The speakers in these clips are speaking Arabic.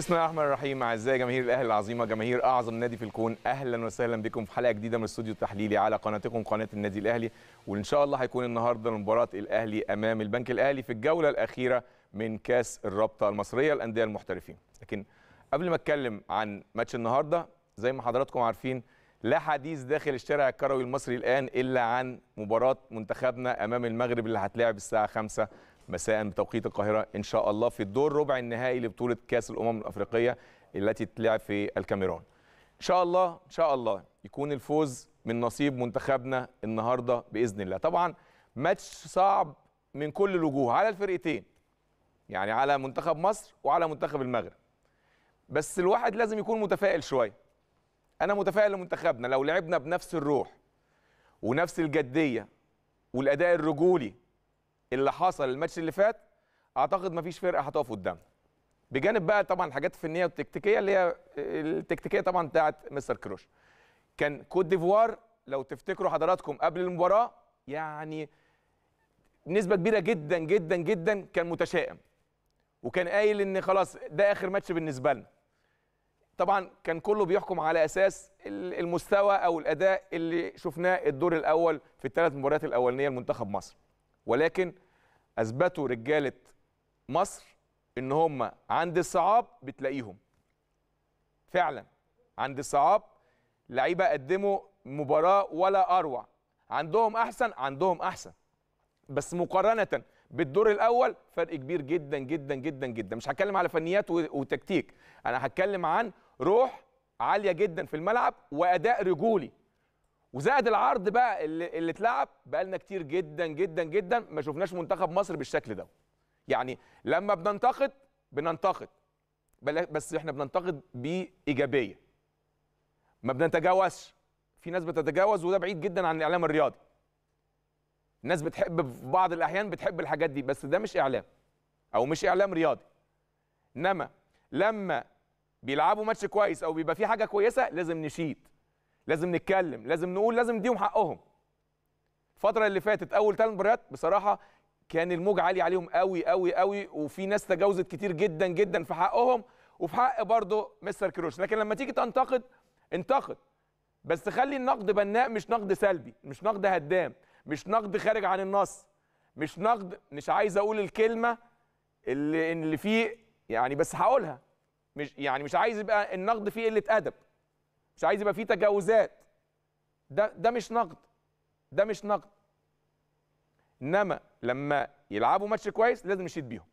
بسم الله الرحمن الرحيم اعزائي جماهير الاهلي العظيمه جماهير اعظم نادي في الكون اهلا وسهلا بكم في حلقه جديده من الاستوديو التحليلي على قناتكم قناه النادي الاهلي وان شاء الله هيكون النهارده مباراه الاهلي امام البنك الاهلي في الجوله الاخيره من كاس الرابطه المصريه للانديه المحترفين لكن قبل ما اتكلم عن ماتش النهارده زي ما حضراتكم عارفين لا حديث داخل الشارع الكروي المصري الان الا عن مباراه منتخبنا امام المغرب اللي هتلعب الساعه 5 مساء بتوقيت القاهرة إن شاء الله في الدور ربع النهائي لبطولة كأس الأمم الأفريقية التي تلعب في الكاميرون إن شاء الله إن شاء الله يكون الفوز من نصيب منتخبنا النهاردة بإذن الله طبعا ماتش صعب من كل الوجوه على الفرقتين يعني على منتخب مصر وعلى منتخب المغرب بس الواحد لازم يكون متفائل شويه انا متفائل لمنتخبنا لو لعبنا بنفس الروح ونفس الجديه والاداء الرجولي اللي حصل الماتش اللي فات اعتقد مفيش فرقه هتقف قدامها بجانب بقى طبعا حاجات فنيه وتكتيكيه اللي هي التكتيكيه طبعا بتاعت مستر كروش كان كوت ديفوار لو تفتكروا حضراتكم قبل المباراه يعني نسبه كبيره جدا جدا جدا كان متشائم وكان قايل ان خلاص ده اخر ماتش بالنسبه لنا طبعا كان كله بيحكم على اساس المستوى او الاداء اللي شفناه الدور الاول في الثلاث مباريات الاولانيه لمنتخب مصر ولكن اثبتوا رجاله مصر ان هم عند الصعاب بتلاقيهم فعلا عند الصعاب لعيبه قدموا مباراه ولا اروع عندهم احسن عندهم احسن بس مقارنه بالدور الاول فرق كبير جدا جدا جدا جدا مش هتكلم على فنيات وتكتيك انا هتكلم عن روح عاليه جدا في الملعب واداء رجولي وزائد العرض بقى اللي, اللي اتلعب بقى لنا كتير جدا جدا جدا ما شفناش منتخب مصر بالشكل ده يعني لما بننتقد بننتقد بس احنا بننتقد بايجابيه ما بنتجاوزش في ناس بتتجاوز وده بعيد جدا عن الاعلام الرياضي الناس بتحب في بعض الاحيان بتحب الحاجات دي بس ده مش اعلام او مش اعلام رياضي انما لما بيلعبوا ماتش كويس او بيبقى في حاجه كويسه لازم نشيد لازم نتكلم لازم نقول لازم نديهم حقهم الفتره اللي فاتت اول ثلاث مباريات بصراحه كان الموج عالي عليهم قوي قوي قوي وفي ناس تجاوزت كتير جدا جدا في حقهم وفي حق برضه مستر كروش لكن لما تيجي تنتقد انتقد بس خلي النقد بناء مش نقد سلبي مش نقد هدام مش نقد خارج عن النص مش نقد مش عايز اقول الكلمه اللي اللي فيه يعني بس هقولها مش يعني مش عايز يبقى النقد فيه قله ادب مش عايز يبقى فيه تجاوزات ده ده مش نقد ده مش نقد انما لما يلعبوا ماتش كويس لازم نشيد بيهم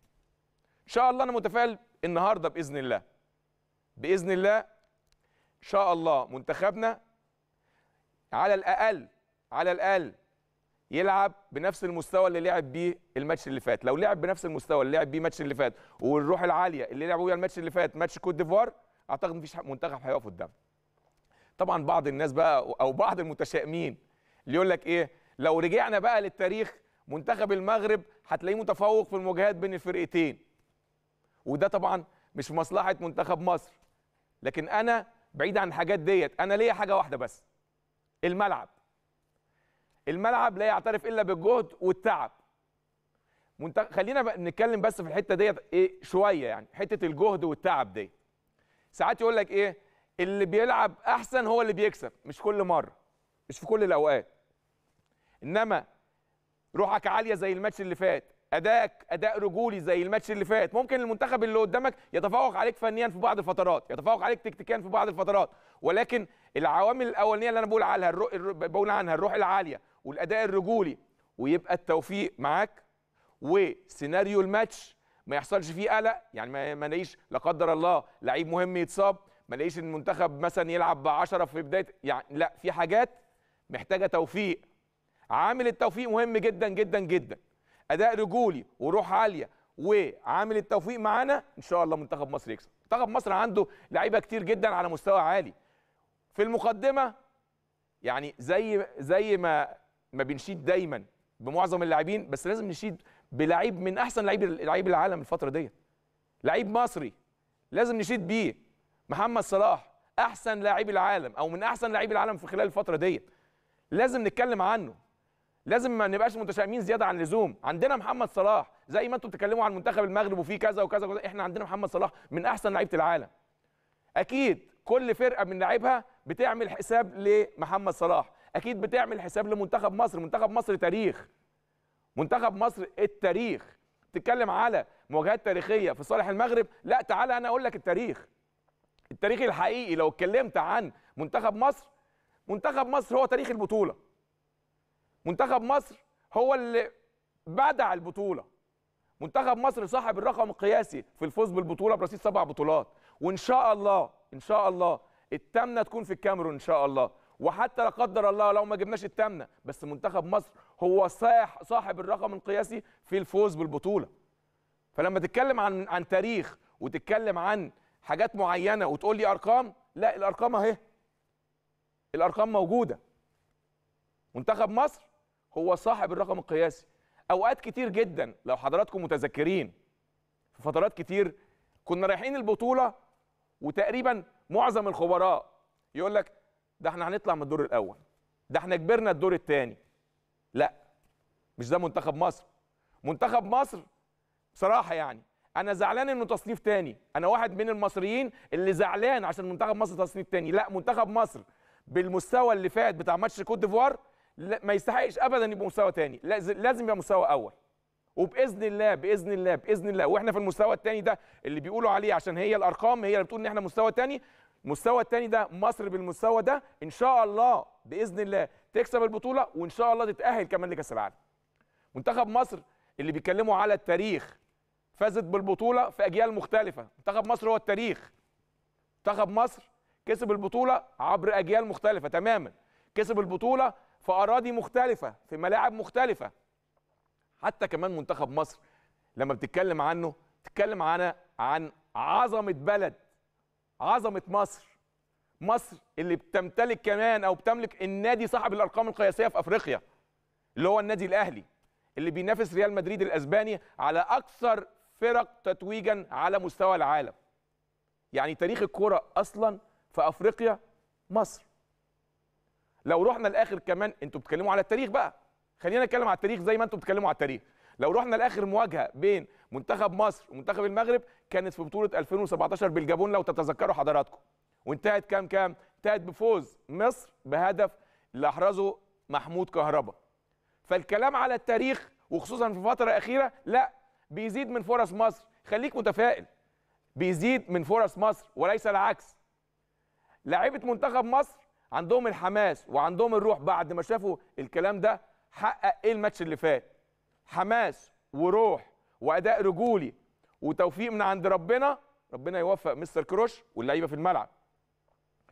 ان شاء الله انا متفائل النهارده باذن الله باذن الله ان شاء الله منتخبنا على الاقل على الاقل يلعب بنفس المستوى اللي لعب بيه الماتش اللي فات لو لعب بنفس المستوى اللي لعب بيه الماتش اللي فات والروح العاليه اللي لعبوا بيها الماتش اللي فات ماتش كوت ديفوار اعتقد مفيش منتخب هيقف قدامنا طبعا بعض الناس بقى او بعض المتشائمين اللي يقول لك ايه لو رجعنا بقى للتاريخ منتخب المغرب هتلاقيه متفوق في المواجهات بين الفرقتين وده طبعا مش مصلحه منتخب مصر لكن انا بعيد عن الحاجات ديت انا ليا حاجه واحده بس الملعب الملعب لا يعترف الا بالجهد والتعب منتخ... خلينا نتكلم بس في الحته ديت ايه شويه يعني حته الجهد والتعب دي ساعات يقول لك ايه اللي بيلعب احسن هو اللي بيكسب مش كل مره مش في كل الاوقات انما روحك عاليه زي الماتش اللي فات ادائك اداء رجولي زي الماتش اللي فات ممكن المنتخب اللي قدامك يتفوق عليك فنيا في بعض الفترات يتفوق عليك تكتيكيا في بعض الفترات ولكن العوامل الاولانيه اللي انا بقول عنها الرو... الرو... بقول عنها الروح العاليه والاداء الرجولي ويبقى التوفيق معاك وسيناريو الماتش ما يحصلش فيه قلق يعني ما نلاقيش لا قدر الله لعيب مهم يتصاب ما الاقيش المنتخب مثلا يلعب ب 10 في بدايه يعني لا في حاجات محتاجه توفيق عامل التوفيق مهم جدا جدا جدا اداء رجولي وروح عاليه وعامل التوفيق معانا ان شاء الله منتخب مصر يكسب منتخب مصر عنده لعيبه كتير جدا على مستوى عالي في المقدمه يعني زي زي ما ما بنشيد دايما بمعظم اللاعبين بس لازم نشيد بلعيب من احسن لعيب لعيب العالم الفتره ديت لعيب مصري لازم نشيد بيه محمد صلاح احسن لاعبي العالم او من احسن لاعبي العالم في خلال الفتره ديت لازم نتكلم عنه لازم ما نبقاش متشائمين زياده عن اللزوم عندنا محمد صلاح زي ما انتم بتتكلموا عن منتخب المغرب وفيه كذا وكذا وكذا احنا عندنا محمد صلاح من احسن لعيبه العالم اكيد كل فرقه من لعيبها بتعمل حساب لمحمد صلاح اكيد بتعمل حساب لمنتخب مصر منتخب مصر تاريخ منتخب مصر التاريخ تتكلم على مواجهات تاريخيه في صالح المغرب لا تعالى انا اقول لك التاريخ التاريخ الحقيقي لو اتكلمت عن منتخب مصر منتخب مصر هو تاريخ البطوله منتخب مصر هو اللي بدع البطوله منتخب مصر صاحب الرقم القياسي في الفوز بالبطوله برصيد سبع بطولات وان شاء الله ان شاء الله الثامنه تكون في الكاميرون ان شاء الله وحتى لا قدر الله لو ما جبناش الثامنه بس منتخب مصر هو صاح صاحب الرقم القياسي في الفوز بالبطوله فلما تتكلم عن عن تاريخ وتتكلم عن حاجات معينه وتقول لي ارقام لا الارقام اهي الارقام موجوده منتخب مصر هو صاحب الرقم القياسي اوقات كتير جدا لو حضراتكم متذكرين في فترات كتير كنا رايحين البطوله وتقريبا معظم الخبراء يقول لك ده احنا هنطلع من الدور الاول ده احنا كبرنا الدور الثاني لا مش ده منتخب مصر منتخب مصر بصراحه يعني انا زعلان انه تصنيف تاني انا واحد من المصريين اللي زعلان عشان منتخب مصر تصنيف تاني لا منتخب مصر بالمستوى اللي فات بتاع ماتش كوت ديفوار ما يستحقش ابدا يبقى مستوى تاني لازم يبقى مستوى اول وباذن الله باذن الله باذن الله واحنا في المستوى التاني ده اللي بيقولوا عليه عشان هي الارقام هي اللي بتقول ان احنا مستوى تاني المستوى التاني ده مصر بالمستوى ده ان شاء الله باذن الله تكسب البطوله وان شاء الله تتاهل كمان لكاس العالم منتخب مصر اللي بيتكلموا على التاريخ فازت بالبطوله في اجيال مختلفه منتخب مصر هو التاريخ منتخب مصر كسب البطوله عبر اجيال مختلفه تماما كسب البطوله في اراضي مختلفه في ملاعب مختلفه حتى كمان منتخب مصر لما بتتكلم عنه بتتكلم عن عن عظمه بلد عظمه مصر مصر اللي بتمتلك كمان او بتملك النادي صاحب الارقام القياسيه في افريقيا اللي هو النادي الاهلي اللي بينافس ريال مدريد الاسباني على اكثر فرق تتويجا على مستوى العالم يعني تاريخ الكرة أصلا في أفريقيا مصر لو رحنا لآخر كمان أنتوا بتتكلموا على التاريخ بقى خلينا نتكلم على التاريخ زي ما أنتوا بتتكلموا على التاريخ لو رحنا لآخر مواجهة بين منتخب مصر ومنتخب المغرب كانت في بطولة 2017 بالجابون لو تتذكروا حضراتكم وانتهت كام كام انتهت بفوز مصر بهدف اللي أحرزه محمود كهربا فالكلام على التاريخ وخصوصا في الفترة الأخيرة لا بيزيد من فرص مصر خليك متفائل بيزيد من فرص مصر وليس العكس لاعيبه منتخب مصر عندهم الحماس وعندهم الروح بعد ما شافوا الكلام ده حقق ايه الماتش اللي فات حماس وروح واداء رجولي وتوفيق من عند ربنا ربنا يوفق مستر كروش واللعيبه في الملعب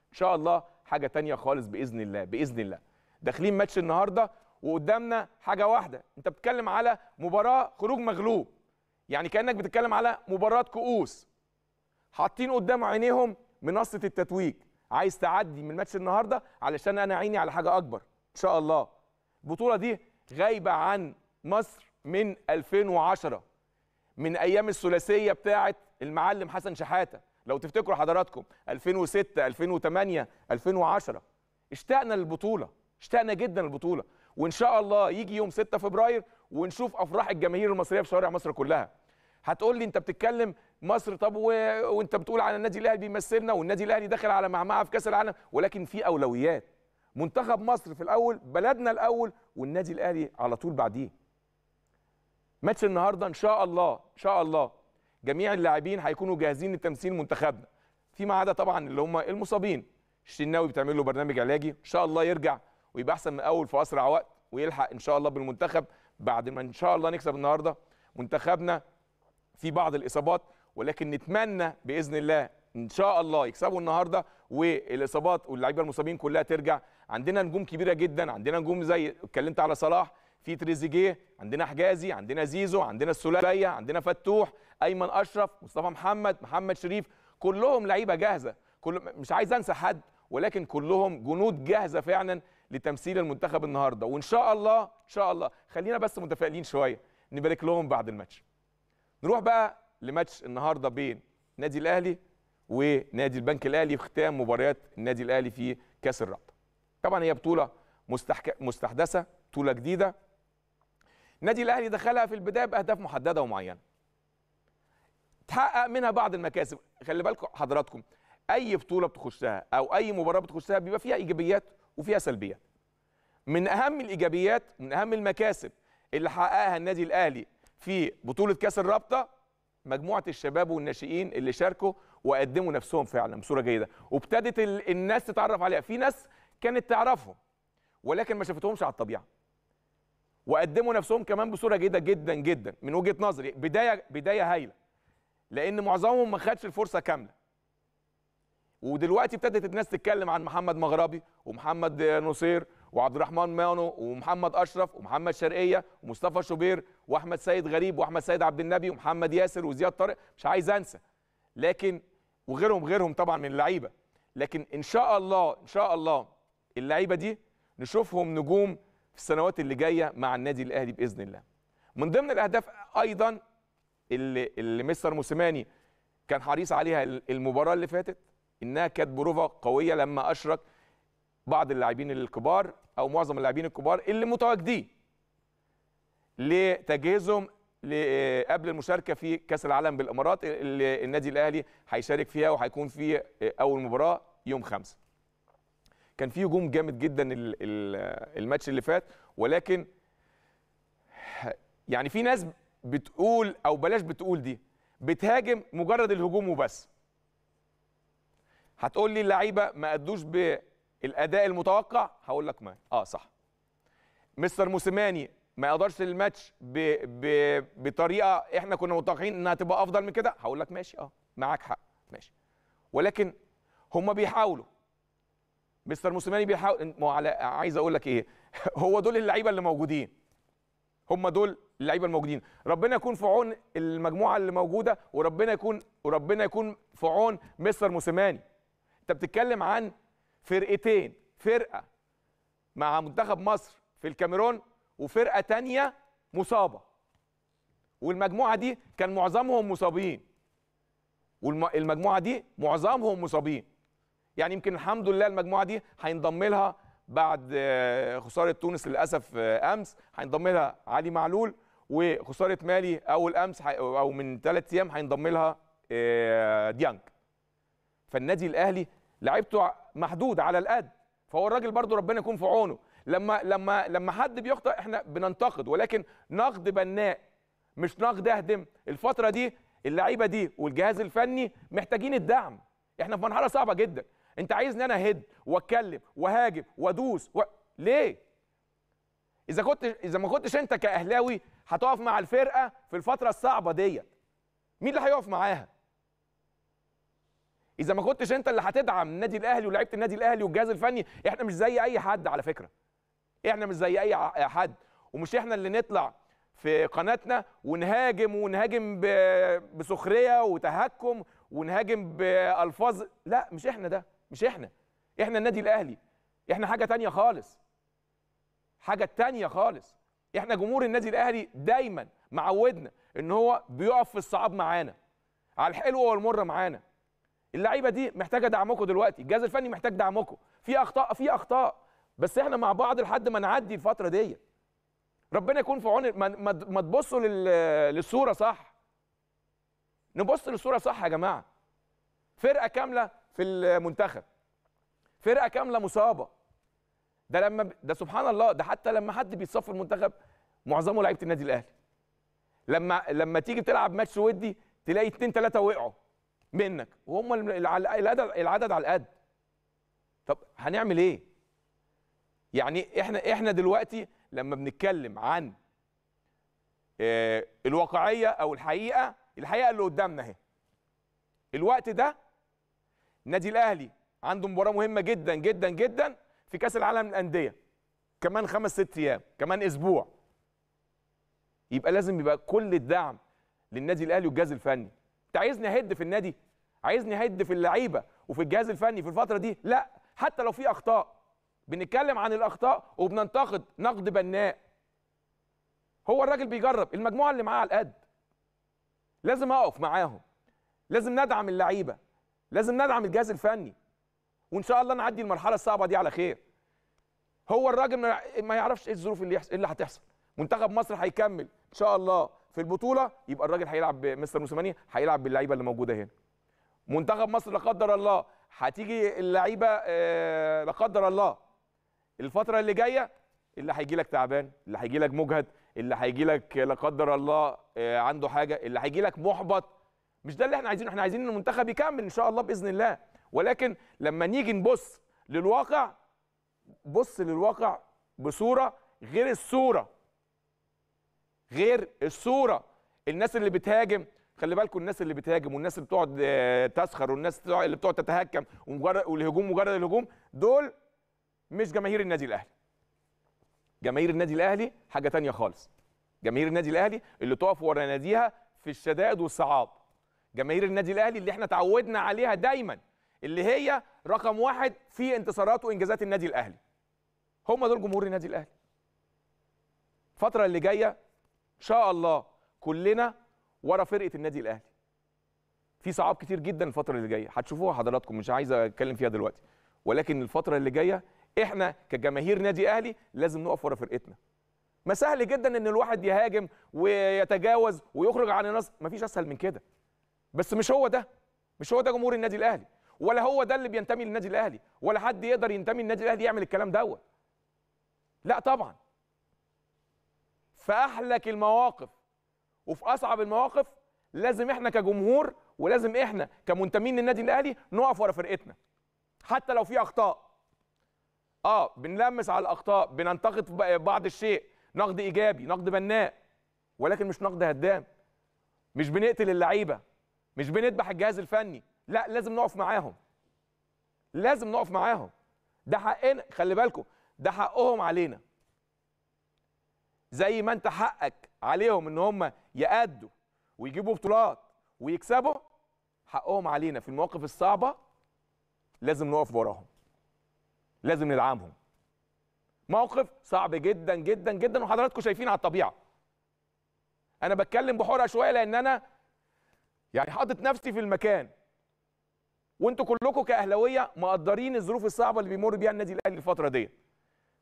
ان شاء الله حاجه تانية خالص باذن الله باذن الله داخلين ماتش النهارده وقدامنا حاجه واحده انت بتتكلم على مباراه خروج مغلوب يعني كانك بتتكلم على مباراه كؤوس حاطين قدام عينيهم منصه التتويج عايز تعدي من ماتش النهارده علشان انا عيني على حاجه اكبر ان شاء الله البطوله دي غايبه عن مصر من 2010 من ايام الثلاثيه بتاعه المعلم حسن شحاته لو تفتكروا حضراتكم 2006 2008 2010 اشتقنا للبطوله اشتقنا جدا للبطوله وان شاء الله يجي يوم 6 فبراير ونشوف افراح الجماهير المصريه في شوارع مصر كلها هتقول لي انت بتتكلم مصر طب و... وانت بتقول على النادي الاهلي بيمثلنا والنادي الاهلي داخل على معمعه في كاس العالم ولكن في اولويات منتخب مصر في الاول بلدنا الاول والنادي الاهلي على طول بعديه ماتش النهارده ان شاء الله ان شاء الله جميع اللاعبين هيكونوا جاهزين لتمثيل منتخبنا فيما عدا طبعا اللي هم المصابين الشناوي بتعمل له برنامج علاجي ان شاء الله يرجع ويبقى احسن من اول في اسرع وقت ويلحق ان شاء الله بالمنتخب بعد ما ان شاء الله نكسب النهارده منتخبنا في بعض الاصابات ولكن نتمنى باذن الله ان شاء الله يكسبوا النهارده والاصابات واللعيبه المصابين كلها ترجع عندنا نجوم كبيره جدا عندنا نجوم زي اتكلمت على صلاح في تريزيجيه عندنا حجازي عندنا زيزو عندنا السلاليه عندنا فتوح ايمن اشرف مصطفى محمد محمد شريف كلهم لعيبه جاهزه كل مش عايز انسى حد ولكن كلهم جنود جاهزه فعلا لتمثيل المنتخب النهارده وان شاء الله ان شاء الله خلينا بس متفائلين شويه نبارك لهم بعد الماتش نروح بقى لماتش النهارده بين نادي الاهلي ونادي البنك الاهلي في ختام مباريات النادي الاهلي في كاس الرابطه طبعا هي بطوله مستحك... مستحدثه بطوله جديده النادي الاهلي دخلها في البدايه باهداف محدده ومعينه تحقق منها بعض المكاسب خلي بالكم حضراتكم اي بطوله بتخشها او اي مباراه بتخشها بيبقى فيها ايجابيات وفيها سلبيات من اهم الايجابيات من اهم المكاسب اللي حققها النادي الاهلي في بطوله كاس الرابطه مجموعه الشباب والناشئين اللي شاركوا وقدموا نفسهم فعلا بصوره جيده وابتدت الناس تتعرف عليها في ناس كانت تعرفهم ولكن ما شافتهمش على الطبيعه وقدموا نفسهم كمان بصوره جيده جدا جدا من وجهه نظري بدايه بدايه هايله لان معظمهم ما خدش الفرصه كامله ودلوقتي ابتدت الناس تتكلم عن محمد مغربي ومحمد نصير وعبد الرحمن مانو ومحمد اشرف ومحمد شرقيه ومصطفى شوبير واحمد سيد غريب واحمد سيد عبد النبي ومحمد ياسر وزياد طارق مش عايز انسى لكن وغيرهم غيرهم طبعا من اللعيبه لكن ان شاء الله ان شاء الله اللعيبه دي نشوفهم نجوم في السنوات اللي جايه مع النادي الاهلي باذن الله من ضمن الاهداف ايضا اللي, اللي مستر موسيماني كان حريص عليها المباراه اللي فاتت انها كانت بروفا قويه لما اشرك بعض اللاعبين الكبار او معظم اللاعبين الكبار اللي متواجدين لتجهيزهم آه، قبل المشاركه في كاس العالم بالامارات اللي النادي الاهلي هيشارك فيها وهيكون في اول مباراه يوم خمسة كان في هجوم جامد جدا الماتش اللي فات ولكن يعني في ناس بتقول او بلاش بتقول دي بتهاجم مجرد الهجوم وبس هتقول لي اللعيبه ما ادوش بالاداء المتوقع هقول لك ما اه صح مستر موسيماني ما يقدرش الماتش ب... ب... بطريقه احنا كنا متوقعين انها تبقى افضل من كده هقول لك ماشي اه معاك حق ماشي ولكن هم بيحاولوا مستر موسيماني بيحاول على عايز اقول لك ايه هو دول اللعيبه اللي موجودين هم دول اللعيبه الموجودين ربنا يكون في عون المجموعه اللي موجوده وربنا يكون وربنا يكون في عون مستر موسيماني انت بتتكلم عن فرقتين فرقه مع منتخب مصر في الكاميرون وفرقه تانية مصابه والمجموعه دي كان معظمهم مصابين والمجموعه دي معظمهم مصابين يعني يمكن الحمد لله المجموعه دي هينضم لها بعد خساره تونس للاسف امس هينضم لها علي معلول وخساره مالي اول امس او من ثلاث ايام هينضم لها آه، ديانج فالنادي الاهلي لعيبته محدود على القد فهو الراجل برضه ربنا يكون في عونه لما لما لما حد بيخطئ احنا بننتقد ولكن نقد بناء مش نقد اهدم الفتره دي اللعيبه دي والجهاز الفني محتاجين الدعم احنا في مرحله صعبه جدا انت عايزني انا اهد واتكلم وهاجم وادوس و... ليه اذا كنت اذا ما كنتش انت كاهلاوي هتقف مع الفرقه في الفتره الصعبه ديت مين اللي هيقف معاها اذا ما كنتش انت اللي هتدعم النادي الاهلي ولاعيبه النادي الاهلي والجهاز الفني احنا مش زي اي حد على فكره احنا مش زي اي حد ومش احنا اللي نطلع في قناتنا ونهاجم ونهاجم بسخريه وتهكم ونهاجم بالفاظ لا مش احنا ده مش احنا احنا النادي الاهلي احنا حاجه تانية خالص حاجه تانية خالص احنا جمهور النادي الاهلي دايما معودنا ان هو بيقف في الصعاب معانا على الحلوه والمره معانا اللعيبه دي محتاجه دعمكم دلوقتي الجهاز الفني محتاج دعمكم في اخطاء في اخطاء بس احنا مع بعض لحد ما نعدي الفتره دي ربنا يكون في عون ما تبصوا للصوره صح نبص للصوره صح يا جماعه فرقه كامله في المنتخب فرقه كامله مصابه ده لما ده سبحان الله ده حتى لما حد بيتصفى المنتخب معظمه لعيبه النادي الاهلي لما لما تيجي تلعب ماتش ودي تلاقي اتنين تلاته وقعوا منك وهم العدد العدد على القد طب هنعمل ايه يعني احنا احنا دلوقتي لما بنتكلم عن آه، الواقعيه او الحقيقه الحقيقه اللي قدامنا اهي الوقت ده النادي الاهلي عنده مباراه مهمه جدا جدا جدا في كاس العالم للانديه كمان خمس ست ايام كمان اسبوع يبقى لازم يبقى كل الدعم للنادي الاهلي والجهاز الفني انت عايزني اهد في النادي عايزني اهد في اللعيبه وفي الجهاز الفني في الفتره دي لا حتى لو في اخطاء بنتكلم عن الاخطاء وبننتقد نقد بناء هو الراجل بيجرب المجموعه اللي معاه على القد لازم اقف معاهم لازم ندعم اللعيبه لازم ندعم الجهاز الفني وان شاء الله نعدي المرحله الصعبه دي على خير هو الراجل ما يعرفش ايه الظروف اللي اللي هتحصل منتخب مصر هيكمل ان شاء الله في البطوله يبقى الراجل هيلعب مستر موسيماني هيلعب باللعيبه اللي موجوده هنا منتخب مصر لا قدر الله هتيجي اللعيبه آه، لا قدر الله الفتره اللي جايه اللي هيجي لك تعبان اللي هيجي لك مجهد اللي هيجي لك لا قدر الله آه، عنده حاجه اللي هيجي لك محبط مش ده اللي احنا عايزينه احنا عايزين ان المنتخب يكمل ان شاء الله باذن الله ولكن لما نيجي نبص للواقع بص للواقع بصوره غير الصوره غير الصوره الناس اللي بتهاجم خلي بالكم الناس اللي بتهاجم والناس اللي بتقعد آه، تسخر والناس اللي بتقعد تتهكم ومجرد والهجوم مجرد الهجوم دول مش جماهير النادي الاهلي جماهير النادي الاهلي حاجه تانية خالص جماهير النادي الاهلي اللي تقف ورا ناديها في الشدائد والصعاب جماهير النادي الاهلي اللي احنا تعودنا عليها دايما اللي هي رقم واحد في انتصارات وانجازات النادي الاهلي هم دول جمهور النادي الاهلي الفتره اللي جايه ان شاء الله كلنا ورا فرقه النادي الاهلي في صعاب كتير جدا الفتره اللي جايه هتشوفوها حضراتكم مش عايز اتكلم فيها دلوقتي ولكن الفتره اللي جايه احنا كجماهير نادي اهلي لازم نقف ورا فرقتنا ما سهل جدا ان الواحد يهاجم ويتجاوز ويخرج عن النص مفيش اسهل من كده بس مش هو ده مش هو ده جمهور النادي الاهلي ولا هو ده اللي بينتمي للنادي الاهلي ولا حد يقدر ينتمي للنادي الاهلي يعمل الكلام دوت لا طبعا في احلك المواقف وفي اصعب المواقف لازم احنا كجمهور ولازم احنا كمنتمين للنادي الاهلي نقف ورا فرقتنا حتى لو في اخطاء اه بنلمس على الاخطاء بننتقد بعض الشيء نقد ايجابي نقد بناء ولكن مش نقد هدام مش بنقتل اللعيبه مش بنذبح الجهاز الفني لا لازم نقف معاهم لازم نقف معاهم ده حقنا خلي بالكم ده حقهم علينا زي ما انت حقك عليهم ان هم يأدوا ويجيبوا بطولات ويكسبوا حقهم علينا في المواقف الصعبه لازم نقف وراهم لازم ندعمهم موقف صعب جدا جدا جدا وحضراتكم شايفين على الطبيعه انا بتكلم بحرقه شويه لان انا يعني حاطط نفسي في المكان وانتوا كلكم كاهلاويه مقدرين الظروف الصعبه اللي بيمر بيها النادي الاهلي الفتره دي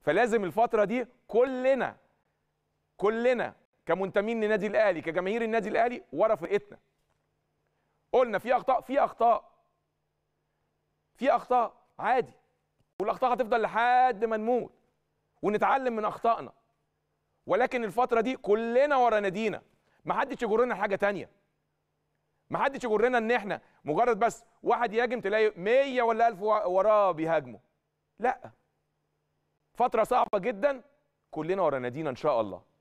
فلازم الفتره دي كلنا كلنا كمنتمين لنادي الاهلي كجماهير النادي الاهلي ورا فرقتنا قلنا في اخطاء في اخطاء في اخطاء عادي والاخطاء هتفضل لحد ما نموت ونتعلم من اخطائنا ولكن الفتره دي كلنا ورا نادينا ما حدش يجرنا حاجه تانية ما حدش يجرنا ان احنا مجرد بس واحد يهاجم تلاقي 100 ولا 1000 وراه بيهاجموا لا فتره صعبه جدا كلنا ورا نادينا ان شاء الله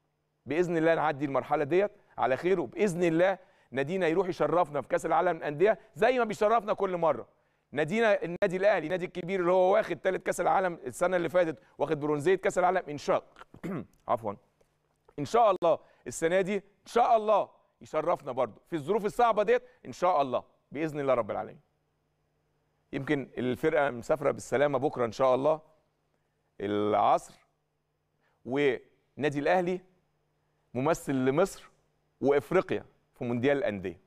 باذن الله نعدي المرحله ديت على خير وباذن الله نادينا يروح يشرفنا في كاس العالم للانديه زي ما بيشرفنا كل مره نادينا النادي الاهلي النادي الكبير اللي هو واخد ثالث كاس العالم السنه اللي فاتت واخد برونزيه كاس العالم ان شاء عفوا ان شاء الله السنه دي ان شاء الله يشرفنا برضه في الظروف الصعبه ديت ان شاء الله باذن الله رب العالمين يمكن الفرقه مسافره بالسلامه بكره ان شاء الله العصر ونادي الاهلي ممثل لمصر وافريقيا في مونديال الانديه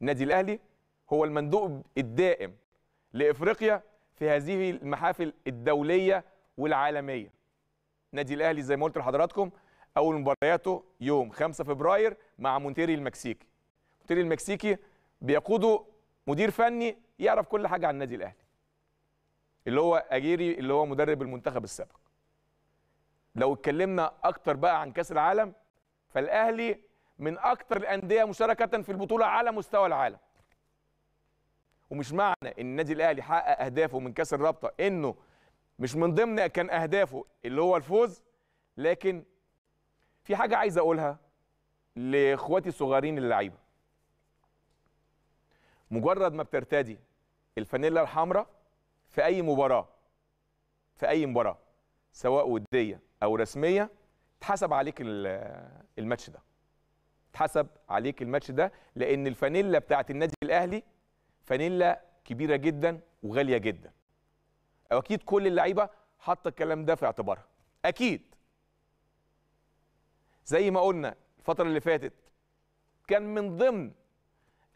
النادي الاهلي هو المندوب الدائم لافريقيا في هذه المحافل الدوليه والعالميه النادي الاهلي زي ما قلت لحضراتكم اول مبارياته يوم 5 فبراير مع مونتيري المكسيكي مونتيري المكسيكي بيقوده مدير فني يعرف كل حاجه عن النادي الاهلي اللي هو اجيري اللي هو مدرب المنتخب السابق لو اتكلمنا اكتر بقى عن كاس العالم فالاهلي من اكتر الانديه مشاركه في البطوله على مستوى العالم ومش معنى ان النادي الاهلي حقق اهدافه من كاس الرابطه انه مش من ضمن كان اهدافه اللي هو الفوز لكن في حاجه عايز اقولها لاخواتي الصغيرين اللعيبه مجرد ما بترتدي الفانيلا الحمراء في اي مباراه في اي مباراه سواء وديه او رسميه اتحسب عليك الماتش ده اتحسب عليك الماتش ده لان الفانيلا بتاعت النادي الاهلي فانيلا كبيره جدا وغاليه جدا اكيد كل اللعيبه حاطه الكلام ده في اعتبارها اكيد زي ما قلنا الفتره اللي فاتت كان من ضمن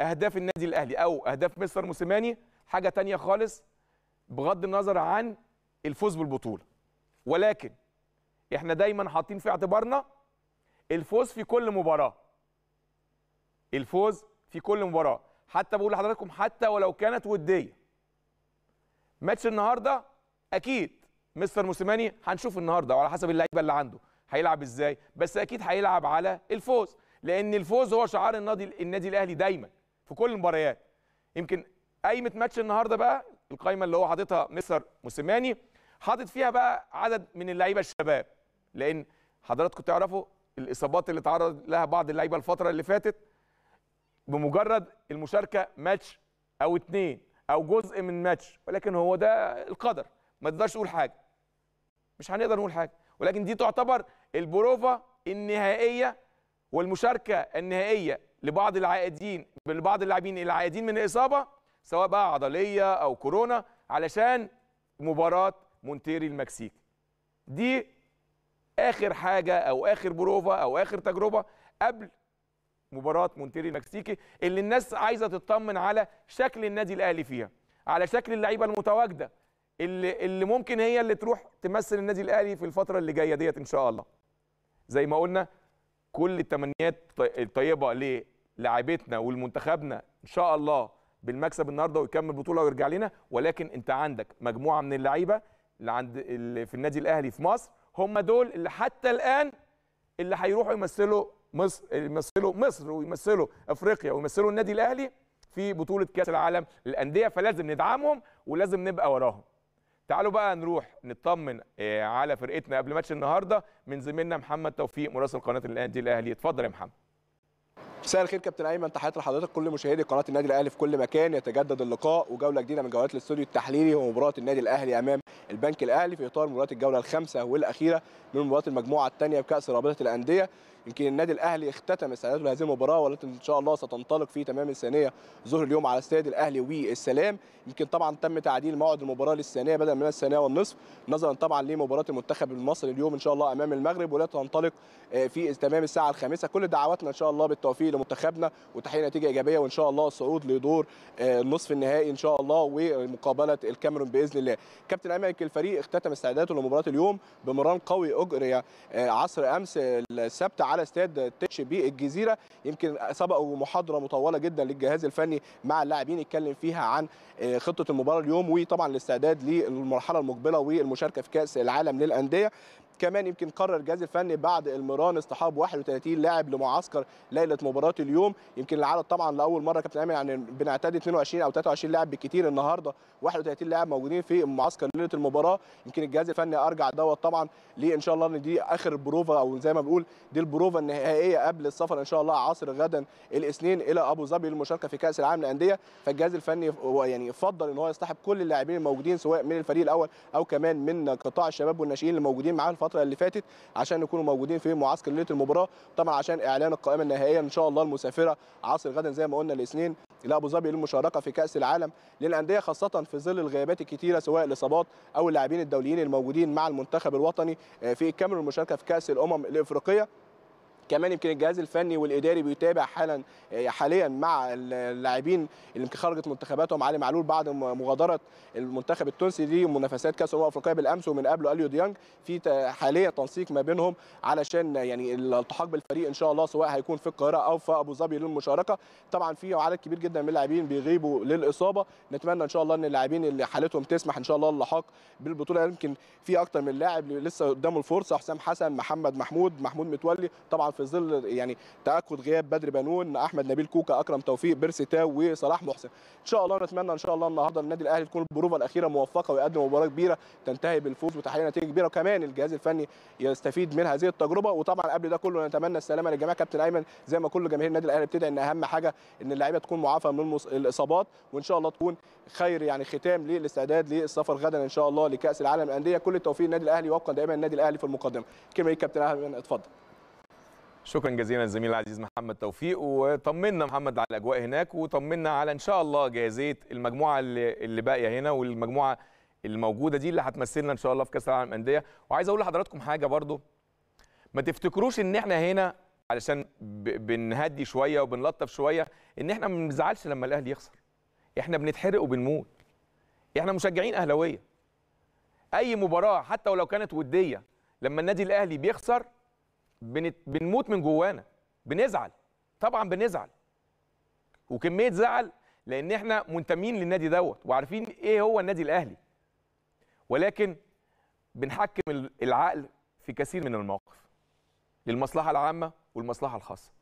اهداف النادي الاهلي او اهداف مستر موسيماني حاجه تانية خالص بغض النظر عن الفوز بالبطوله ولكن احنا دايما حاطين في اعتبارنا الفوز في كل مباراه الفوز في كل مباراه حتى بقول لحضراتكم حتى ولو كانت وديه ماتش النهارده اكيد مستر موسيماني هنشوف النهارده وعلى حسب اللعيبه اللي عنده هيلعب ازاي بس اكيد هيلعب على الفوز لان الفوز هو شعار النادي النادي الاهلي دايما في كل المباريات يمكن قايمه ماتش النهارده بقى القايمه اللي هو حاططها مستر موسيماني حاطط فيها بقى عدد من اللعيبه الشباب لان حضراتكم تعرفوا الاصابات اللي تعرض لها بعض اللعيبه الفتره اللي فاتت بمجرد المشاركه ماتش او اتنين او جزء من ماتش ولكن هو ده القدر ما تقدرش تقول حاجه مش هنقدر نقول حاجه ولكن دي تعتبر البروفه النهائيه والمشاركه النهائيه لبعض العائدين لبعض اللاعبين العائدين من الاصابه سواء بقى عضليه او كورونا علشان مباراه مونتيري المكسيك دي اخر حاجه او اخر بروفا او اخر تجربه قبل مباراه مونتيري المكسيكي اللي الناس عايزه تطمن على شكل النادي الاهلي فيها على شكل اللعيبه المتواجده اللي اللي ممكن هي اللي تروح تمثل النادي الاهلي في الفتره اللي جايه ديت ان شاء الله زي ما قلنا كل التمنيات الطيبه للاعبتنا والمنتخبنا ان شاء الله بالمكسب النهارده ويكمل بطوله ويرجع لنا ولكن انت عندك مجموعه من اللعيبه اللي عند في النادي الاهلي في مصر هم دول اللي حتى الان اللي هيروحوا يمثلوا مصر يمثلوا مصر ويمثلوا افريقيا ويمثلوا النادي الاهلي في بطوله كاس العالم للانديه فلازم ندعمهم ولازم نبقى وراهم تعالوا بقى نروح نطمن آه، على فرقتنا قبل ماتش النهارده من زميلنا محمد توفيق مراسل قناه النادي الاهلي اتفضل يا محمد مساء الخير كابتن ايمن تحيات لحضرتك كل مشاهدي قناه النادي الاهلي في كل مكان يتجدد اللقاء وجوله جديده من جولات الاستوديو التحليلي ومباراه النادي الاهلي امام البنك الاهلي في اطار مباريات الجوله الخامسه والاخيره من مباريات المجموعه الثانيه بكاس رابطه الانديه يمكن النادي الاهلي اختتم استعداده لهذه المباراه والتي ان شاء الله ستنطلق في تمام الثانيه ظهر اليوم على استاد الاهلي والسلام يمكن طبعا تم تعديل موعد المباراه للثانيه بدل من الثانيه والنصف نظرا طبعا لمباراه المنتخب المصري اليوم ان شاء الله امام المغرب والتي تنطلق آه، في تمام الساعه الخامسه كل دعواتنا ان شاء الله بالتوفيق لمنتخبنا وتحقيق نتيجه ايجابيه وان شاء الله الصعود لدور آه، نصف النهائي ان شاء الله ومقابله الكاميرون باذن الله كابتن كذلك الفريق اختتم استعداداته لمباراه اليوم بمران قوي اجري آه، عصر امس السبت على استاد تيتش بي الجزيره يمكن سبقه محاضره مطوله جدا للجهاز الفني مع اللاعبين اتكلم فيها عن آه، خطه المباراه اليوم وطبعا الاستعداد للمرحله المقبله والمشاركه في كاس العالم للانديه كمان يمكن قرر الجهاز الفني بعد المران اصطحاب 31 لاعب لمعسكر ليله مباراه اليوم يمكن العدد طبعا لاول مره كابتن ايمن يعني بنعتدي 22 او 23 لاعب بالكثير النهارده 31 لاعب موجودين في معسكر ليله المباراه يمكن الجهاز الفني ارجع دوت طبعا ليه ان شاء الله ان دي اخر بروفا او زي ما بنقول دي البروفا النهائيه قبل السفر ان شاء الله عصر غدا الاثنين الى ابو ظبي للمشاركه في كاس العالم للانديه فالجهاز الفني يعني فضل ان هو يصطحب كل اللاعبين الموجودين سواء من الفريق الاول او كمان من قطاع الشباب والناشئين اللي موجودين معاه الفتره اللي فاتت عشان نكونوا موجودين في معسكر ليله المباراه طبعا عشان اعلان القائمه النهائيه ان شاء الله المسافره عصر غدا زي ما قلنا الاثنين الى ابو ظبي للمشاركه في كاس العالم للانديه خاصه في ظل الغيابات الكثيره سواء الاصابات او اللاعبين الدوليين الموجودين مع المنتخب الوطني آه، في كامل المشاركه في كاس الامم الافريقيه كمان يمكن الجهاز الفني والاداري بيتابع حالا آه، حاليا مع اللاعبين اللي خرجت منتخباتهم علي معلول بعد مغادره المنتخب التونسي دي منافسات كاس الامم الافريقيه بالامس ومن قبله اليو ديانج في حاليا تنسيق ما بينهم علشان آه، يعني الالتحاق بالفريق ان شاء الله سواء هيكون في القاهره او في ابو ظبي للمشاركه طبعا في عدد كبير جدا من اللاعبين بيغيبوا للاصابه نتمنى ان شاء الله ان اللاعبين اللي حالتهم تسمح ان شاء الله اللحاق بالبطوله يمكن في اكتر من لاعب لسه قدامه الفرصه حسام حسن محمد محمود محمود متولي طبعا في ظل يعني تاكد غياب بدر بنون احمد نبيل كوكا اكرم توفيق بيرسي تاو وصلاح محسن ان شاء الله نتمنى ان شاء الله النهارده النادي الاهلي تكون البروفه الاخيره موفقه ويقدم مباراه كبيره تنتهي بالفوز وتحقيق نتيجه كبيره وكمان الجهاز الفني يستفيد من هذه التجربه وطبعا قبل ده كله نتمنى السلامه للجميع كابتن ايمن زي ما كل جماهير النادي الاهلي بتدعي ان اهم حاجه ان اللعيبه تكون معافى من المص... الاصابات وان شاء الله تكون خير يعني ختام للاستعداد للسفر غدا ان شاء الله لكاس العالم الانديه كل التوفيق للنادي الاهلي وابقى دائما النادي الاهلي في المقدمه كلمه كابتن ايمن اتفضل شكرا جزيلا للزميل العزيز محمد توفيق وطمنا محمد على الاجواء هناك وطمنا على ان شاء الله جاهزيه المجموعه اللي, اللي باقيه هنا والمجموعه الموجوده دي اللي هتمثلنا ان شاء الله في كاس العالم الانديه وعايز اقول لحضراتكم حاجه برضو ما تفتكروش ان احنا هنا علشان بنهدي شويه وبنلطف شويه ان احنا ما بنزعلش لما الاهلي يخسر احنا بنتحرق وبنموت احنا مشجعين اهلاويه اي مباراه حتى ولو كانت وديه لما النادي الاهلي بيخسر بنت... بنموت من جوانا بنزعل طبعا بنزعل وكميه زعل لان احنا منتمين للنادي دوت وعارفين ايه هو النادي الاهلي ولكن بنحكم العقل في كثير من المواقف للمصلحه العامه والمصلحه الخاصه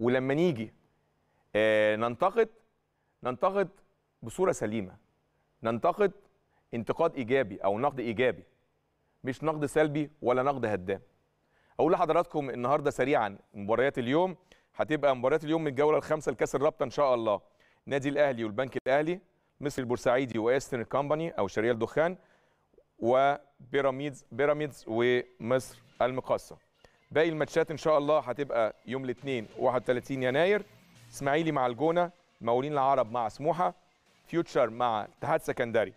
ولما نيجي آه، ننتقد ننتقد بصوره سليمه ننتقد انتقاد ايجابي او نقد ايجابي مش نقد سلبي ولا نقد هدام هقول لحضراتكم النهارده سريعا مباريات اليوم هتبقى مباريات اليوم من الجوله الخامسه لكاس الرابطه ان شاء الله نادي الاهلي والبنك الاهلي مصر البورسعيدي وايسترن كومباني او شريال دخان وبيراميدز بيراميدز ومصر المقاصه باقي الماتشات ان شاء الله هتبقى يوم الاثنين 31 يناير اسماعيلي مع الجونه مولين العرب مع سموحه فيوتشر مع اتحاد سكندري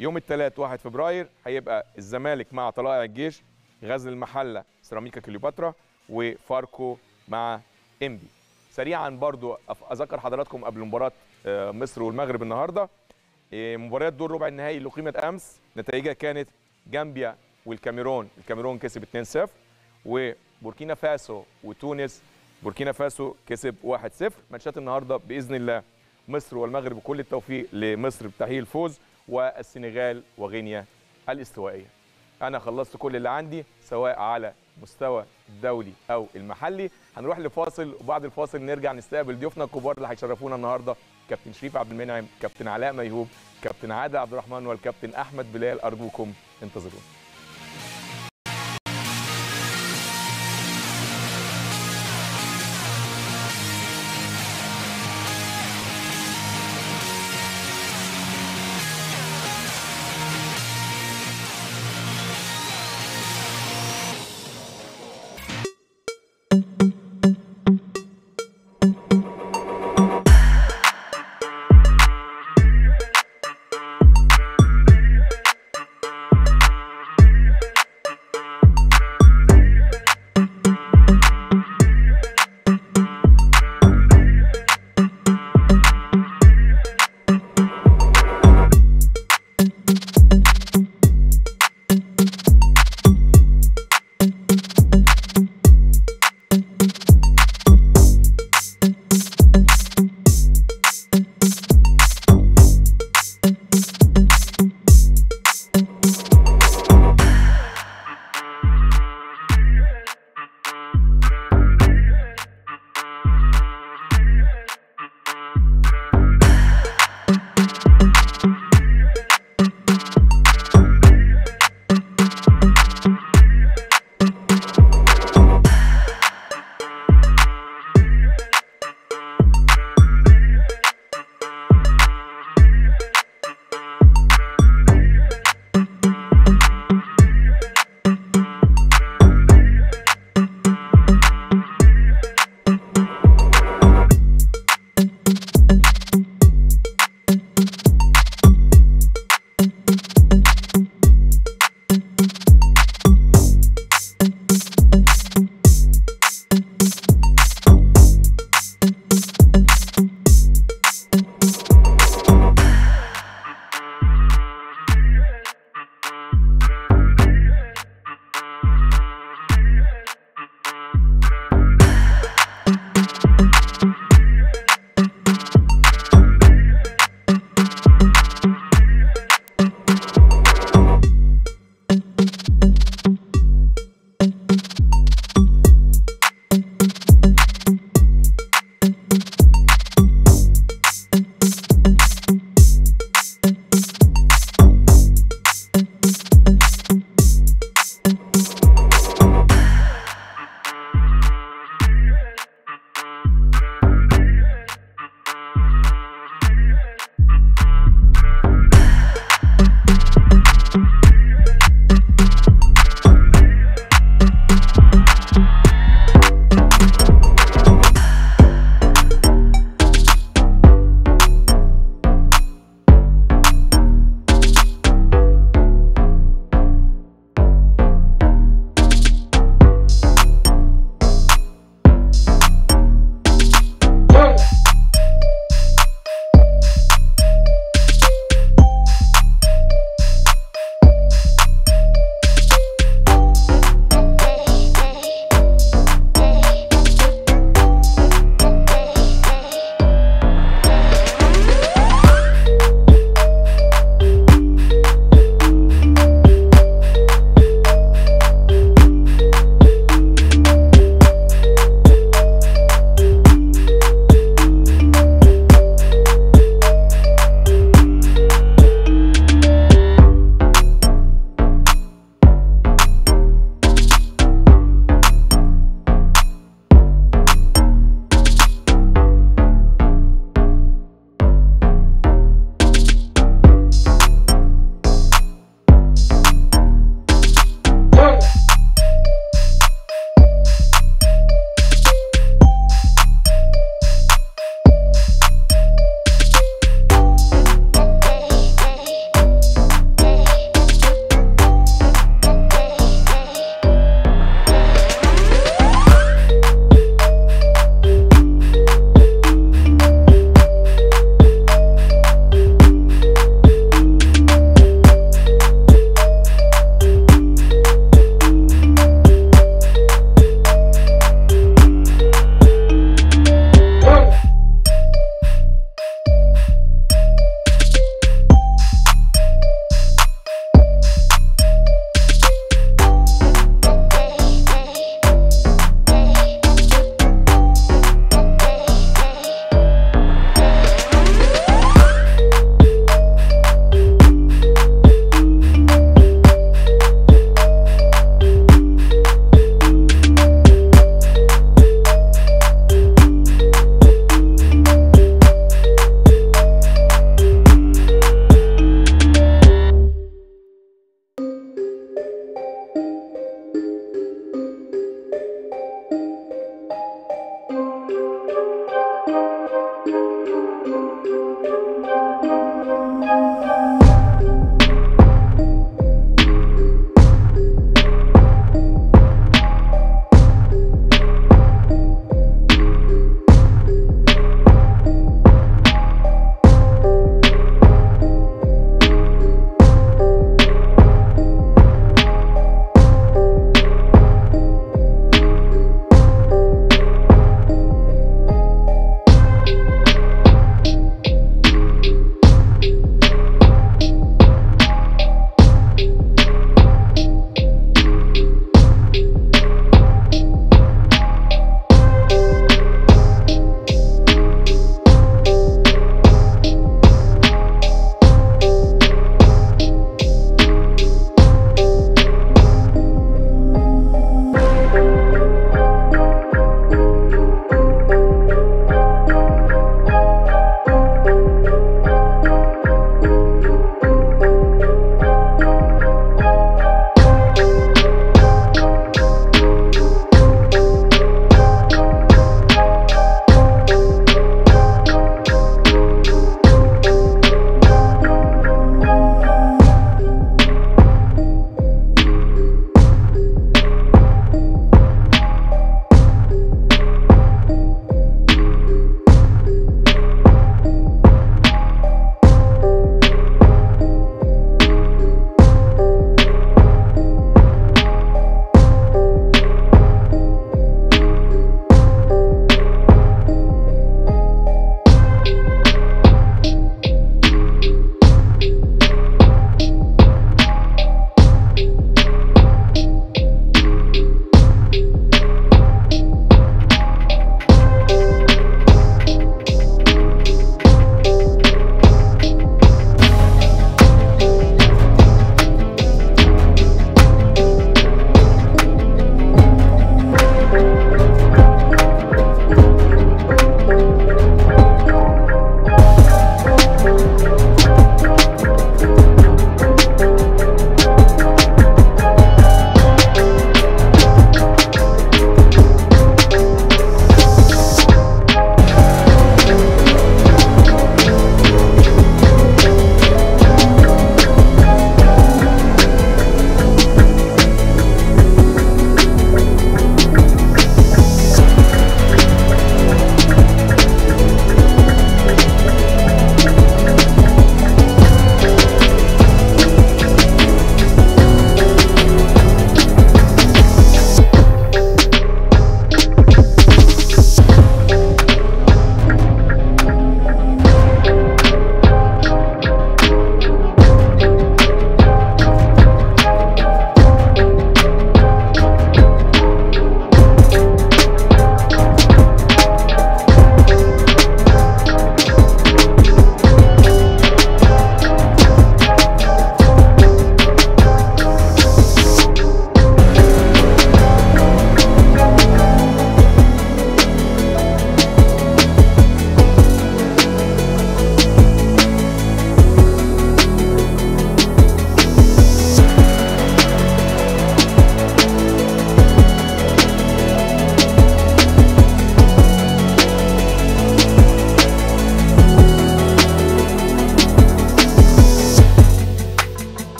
يوم الثلاث 1 فبراير هيبقى الزمالك مع طلائع الجيش غزل المحله سيراميكا كليوباترا وفاركو مع انبي سريعا برضو اذكر حضراتكم قبل مباراه آه، مصر والمغرب النهارده آه، مباراه دور ربع النهائي اللي قيمت امس نتائجها كانت جامبيا والكاميرون الكاميرون كسب 2-0 وبوركينا فاسو وتونس بوركينا فاسو كسب 1-0 ماتشات النهارده باذن الله مصر والمغرب كل التوفيق لمصر بتحقيق الفوز والسنغال وغينيا الاستوائيه انا خلصت كل اللي عندي سواء على مستوى الدولي او المحلي هنروح لفاصل وبعد الفاصل نرجع نستقبل ضيوفنا الكبار اللي هيشرفونا النهارده كابتن شريف عبد المنعم كابتن علاء ميهوب كابتن عادل عبد الرحمن والكابتن احمد بلال ارجوكم انتظرونا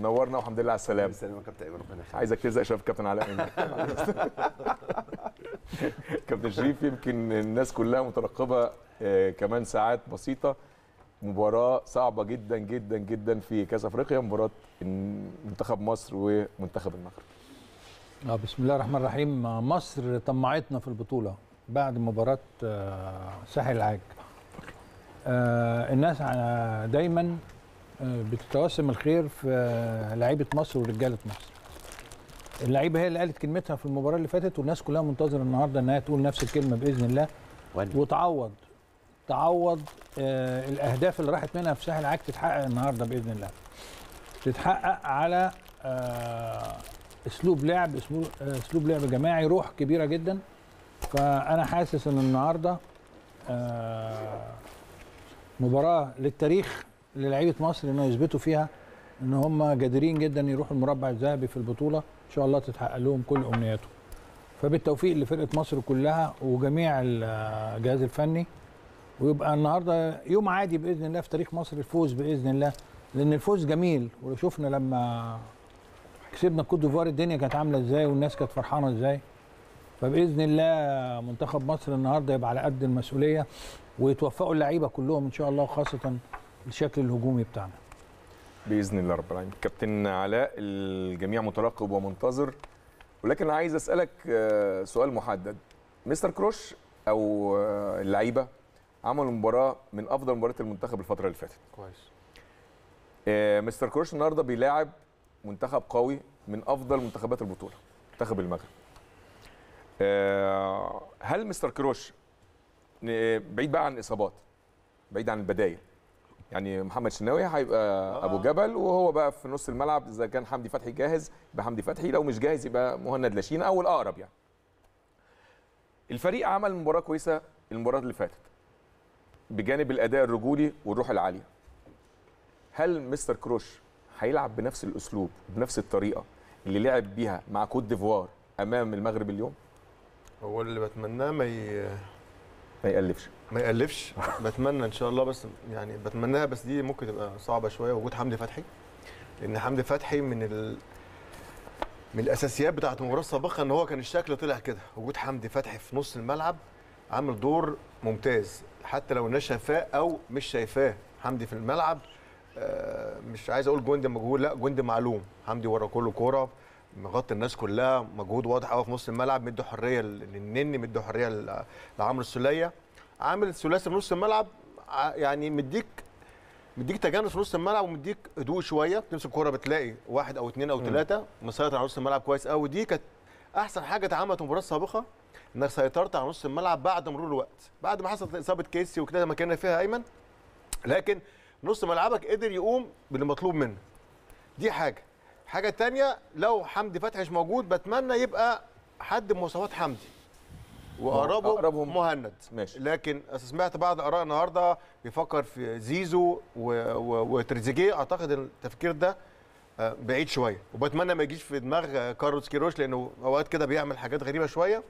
نورنا وحمد لله على السلامه السلامه كابتن ايمن ربنا يخليك عايزك ترزق شباب كابتن علاء كابتن شريف يمكن الناس كلها مترقبه آه، كمان ساعات بسيطه مباراه صعبه جدا جدا جدا في كاس افريقيا مباراه منتخب مصر ومنتخب المغرب آه بسم الله الرحمن الرحيم آه، مصر طمعتنا في البطوله بعد مباراه آه، ساحل العاج الناس دايما بتتوسم الخير في لعيبه مصر ورجاله مصر. اللعيبه هي اللي قالت كلمتها في المباراه اللي فاتت والناس كلها منتظره النهارده انها تقول نفس الكلمه باذن الله وتعوض تعوض آه الاهداف اللي راحت منها في ساحل عاج تتحقق النهارده باذن الله. تتحقق على آه اسلوب لعب آه، اسلوب لعب جماعي روح كبيره جدا فانا حاسس ان النهارده آه مباراه للتاريخ للعيبه مصر انه يثبتوا فيها ان هم جادرين جدا يروحوا المربع الذهبي في البطوله ان شاء الله تتحقق لهم كل امنياتهم فبالتوفيق لفرقه مصر كلها وجميع الجهاز الفني ويبقى النهارده يوم عادي باذن الله في تاريخ مصر الفوز باذن الله لان الفوز جميل وشفنا لما كسبنا الكوت ديفوار الدنيا كانت عامله ازاي والناس كانت فرحانه ازاي فباذن الله منتخب مصر النهارده يبقى على قد المسؤوليه ويتوفقوا اللعيبه كلهم ان شاء الله خاصه الشكل الهجومي بتاعنا باذن الله رب العالمين كابتن علاء الجميع مترقب ومنتظر ولكن عايز اسالك آه، سؤال محدد مستر كروش او آه، اللعيبه عملوا مباراه من افضل مباريات المنتخب الفتره اللي فاتت كويس آه، مستر كروش النهارده بيلاعب منتخب قوي من افضل منتخبات البطوله منتخب المغرب هل مستر كروش بعيد بقى عن الاصابات بعيد عن البدايل يعني محمد شناوي هيبقى آه. ابو جبل وهو بقى في نص الملعب اذا كان حمدي فتحي جاهز يبقى حمدي فتحي لو مش جاهز يبقى مهند لاشين او الاقرب يعني الفريق عمل مباراه كويسه المباراه اللي فاتت بجانب الاداء الرجولي والروح العاليه هل مستر كروش هيلعب بنفس الاسلوب بنفس الطريقه اللي لعب بيها مع كوت ديفوار امام المغرب اليوم هو اللي بتمناه ما ي... ما يألفش ما يألفش بتمنى ان شاء الله بس يعني بتمناها بس دي ممكن تبقى صعبه شويه وجود حمدي فتحي لان حمدي فتحي من ال... من الاساسيات بتاعه المباراه السابقه ان هو كان الشكل طلع كده وجود حمدي فتحي في نص الملعب عامل دور ممتاز حتى لو الناس شايفاه او مش شايفاه حمدي في الملعب آه، مش عايز اقول جندي مجهول لا جندي معلوم حمدي ورا كله كوره مغطي الناس كلها مجهود واضح قوي في نص الملعب مدي حريه للنني مدي حريه لعمرو السليه عامل ثلاثي في نص الملعب يعني مديك مديك تجانس في نص الملعب ومديك هدوء شويه تمسك الكوره بتلاقي واحد او اثنين او ثلاثه مسيطر على نص الملعب كويس قوي دي كانت احسن حاجه اتعملت في مباراه سابقه انك سيطرت على نص الملعب بعد مرور الوقت بعد ما حصلت اصابه كيسي وكده ما كان فيها ايمن لكن نص ملعبك قدر يقوم باللي مطلوب منه دي حاجه حاجه تانية لو حمدي فتحي مش موجود بتمنى يبقى حد بمواصفات حمدي وقربه أقربهم مهند ماشي لكن سمعت بعض اراء النهارده بيفكر في زيزو و... و... وتريزيجيه اعتقد التفكير ده آه، بعيد شويه وبتمنى ما يجيش في دماغ آه، كارلوس كيروش لانه اوقات كده بيعمل حاجات غريبه شويه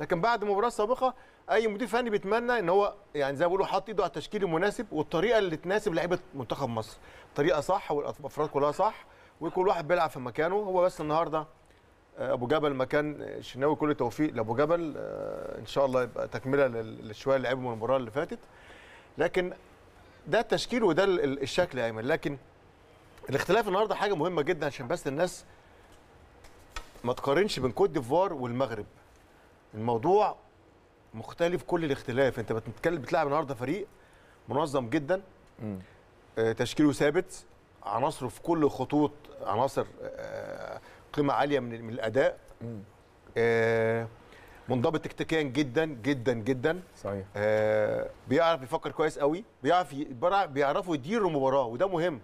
لكن بعد مباراه سابقه اي مدير فني بيتمنى ان هو يعني زي ما بيقولوا حاط ايده على التشكيل المناسب والطريقه اللي تناسب لعيبه منتخب مصر طريقه صح والافراد كلها صح وكل واحد بيلعب في مكانه هو بس النهارده آه، ابو جبل مكان الشناوي آه، كل التوفيق لابو جبل آه، ان شاء الله يبقى تكمله للشويه اللي لعبهم المباراه اللي فاتت لكن ده التشكيل وده الشكل يا ايمن لكن الاختلاف النهارده حاجه مهمه جدا عشان بس الناس ما تقارنش بين كوت ديفوار والمغرب الموضوع مختلف كل الاختلاف انت بتتكلم بتلعب النهارده فريق منظم جدا تشكيله ثابت عناصره في كل خطوط عناصر آه، قيمه عاليه من الاداء آه، منضبط تكتيكيا جدا جدا جدا صحيح آه، بيعرف يفكر كويس قوي بيعرف بيعرفوا يديروا المباراه وده مهم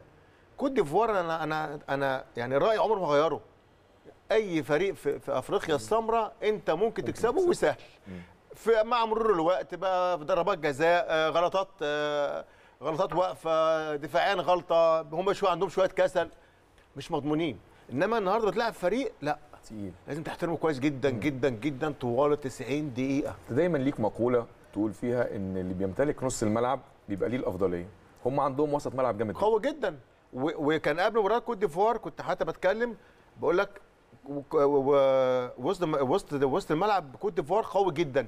كوت ديفوار انا انا انا يعني رايي عمره ما هغيره اي فريق في, في افريقيا السمراء انت ممكن, تكسبه وسهل في مع مرور الوقت بقى في ضربات جزاء غلطات آه غلطات واقفه دفاعيا غلطه هم شويه عندهم شويه كسل مش مضمونين انما النهارده بتلعب فريق لا تقيل لازم تحترمه كويس جدا جدا جدا طوال 90 دقيقه انت دايما ليك مقوله تقول فيها ان اللي بيمتلك نص الملعب بيبقى ليه الافضليه هم عندهم وسط ملعب جامد قوي جدا وكان قبل مباراه كوت ديفوار كنت حتى بتكلم بقول لك وسط وسط وسط الملعب كوت ديفوار قوي جدا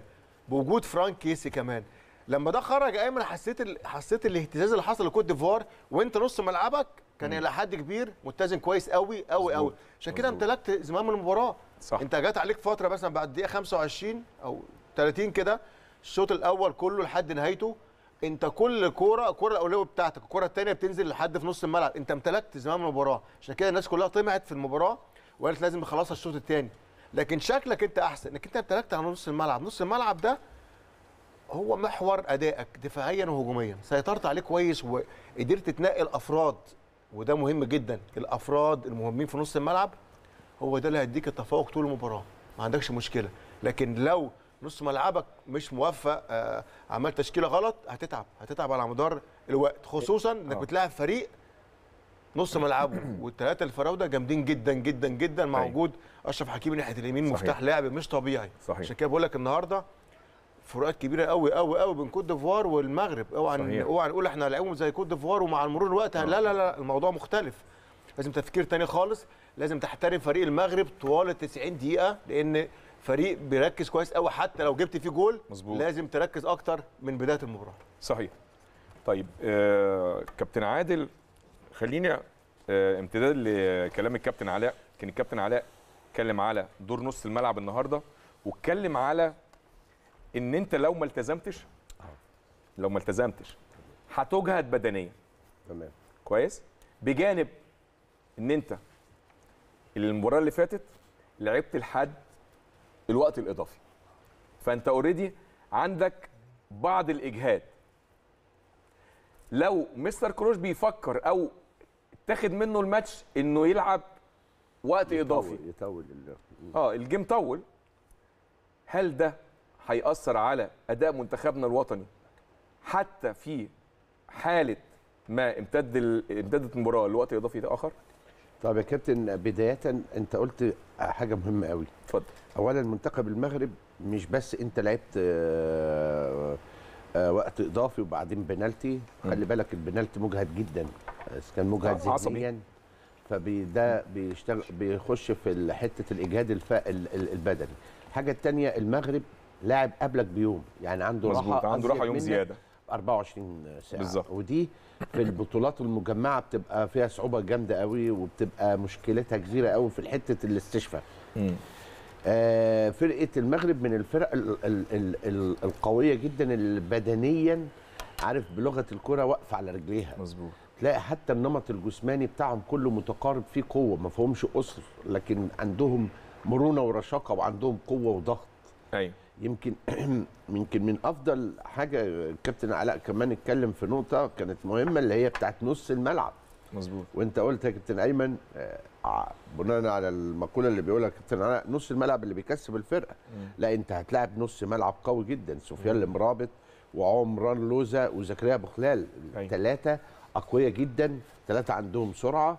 بوجود فرانك كيسي كمان لما ده خرج ايمن حسيت ال... حسيت الاهتزاز اللي حصل لكوت ديفوار وانت نص ملعبك كان الى حد كبير متزن كويس قوي قوي قوي عشان كده امتلكت زمام المباراه صح. انت جات عليك فتره مثلا بعد دقيقه 25 او 30 كده الشوط الاول كله لحد نهايته انت كل كوره الكوره الاولويه بتاعتك الكوره الثانيه بتنزل لحد في نص الملعب انت امتلكت زمام المباراه عشان كده الناس كلها طمعت في المباراه وقالت لازم نخلصها الشوط الثاني لكن شكلك انت احسن انك انت امتلكت على نص الملعب نص الملعب ده هو محور ادائك دفاعيا وهجوميا سيطرت عليه كويس وقدرت تنقي الافراد وده مهم جدا الافراد المهمين في نص الملعب هو ده اللي هيديك التفوق طول المباراه ما عندكش مشكله لكن لو نص ملعبك مش موفق آه عملت تشكيله غلط هتتعب هتتعب على مدار الوقت خصوصا انك آه. بتلاعب فريق نص ملعبه والثلاثه الفراوده جامدين جدا جدا جدا مع وجود اشرف حكيمي ناحيه اليمين مفتاح لعب مش طبيعي صحيح عشان كده بقول لك النهارده فروقات كبيره قوي قوي قوي بين كوت ديفوار والمغرب اوعى اوعى نقول احنا لعبهم زي كوت ديفوار ومع مرور الوقت آه. لا لا لا الموضوع مختلف لازم تفكير تاني خالص لازم تحترم فريق المغرب طوال 90 دقيقه لان فريق بيركز كويس قوي حتى لو جبت فيه جول مزبوط. لازم تركز اكتر من بدايه المباراه صحيح طيب آه كابتن عادل خليني آه امتداد لكلام الكابتن علاء كان الكابتن علاء اتكلم على دور نص الملعب النهارده واتكلم على ان انت لو ما التزمتش لو ما التزمتش هتجهد بدنيا تمام كويس بجانب ان انت المباراه اللي فاتت لعبت لحد الوقت الاضافي فانت اوريدي عندك بعض الاجهاد لو مستر كروش بيفكر او اتخذ منه الماتش انه يلعب وقت يطول اضافي يطول اه الجيم طول هل ده هيأثر على أداء منتخبنا الوطني حتى في حالة ما امتد امتدت المباراة لوقت إضافي آخر؟ طيب يا كابتن بداية أنت قلت حاجة مهمة أوي. اتفضل أولا منتخب المغرب مش بس أنت لعبت آه، آه، وقت إضافي وبعدين بنالتي خلي بالك البنالتي مجهد جدا كان مجهد آه، ذهنيا فده بيشتغل بيخش في حته الاجهاد البدني الحاجه الثانيه المغرب لاعب قبلك بيوم يعني عنده راحه عنده راحه يوم زياده 24 ساعه بالظبط ودي في البطولات المجمعه بتبقى فيها صعوبه جامده قوي وبتبقى مشكلتها كبيره قوي في حته الاستشفاء آه فرقه المغرب من الفرق الـ الـ الـ الـ القويه جدا اللي بدنيا عارف بلغه الكره واقفه على رجليها مظبوط تلاقي حتى النمط الجسماني بتاعهم كله متقارب فيه قوه ما فيهمش اسر لكن عندهم مرونه ورشاقه وعندهم قوه وضغط ايوه يمكن يمكن من افضل حاجه الكابتن علاء كمان اتكلم في نقطه كانت مهمه اللي هي بتاعت نص الملعب مظبوط وانت قلت يا كابتن ايمن آه، بناء على المقوله اللي بيقولها كابتن علاء نص الملعب اللي بيكسب الفرقه لا انت هتلاعب نص ملعب قوي جدا سفيان المرابط وعمران لوزه وزكريا بخلال ثلاثه أيوه. اقوياء جدا ثلاثه عندهم سرعه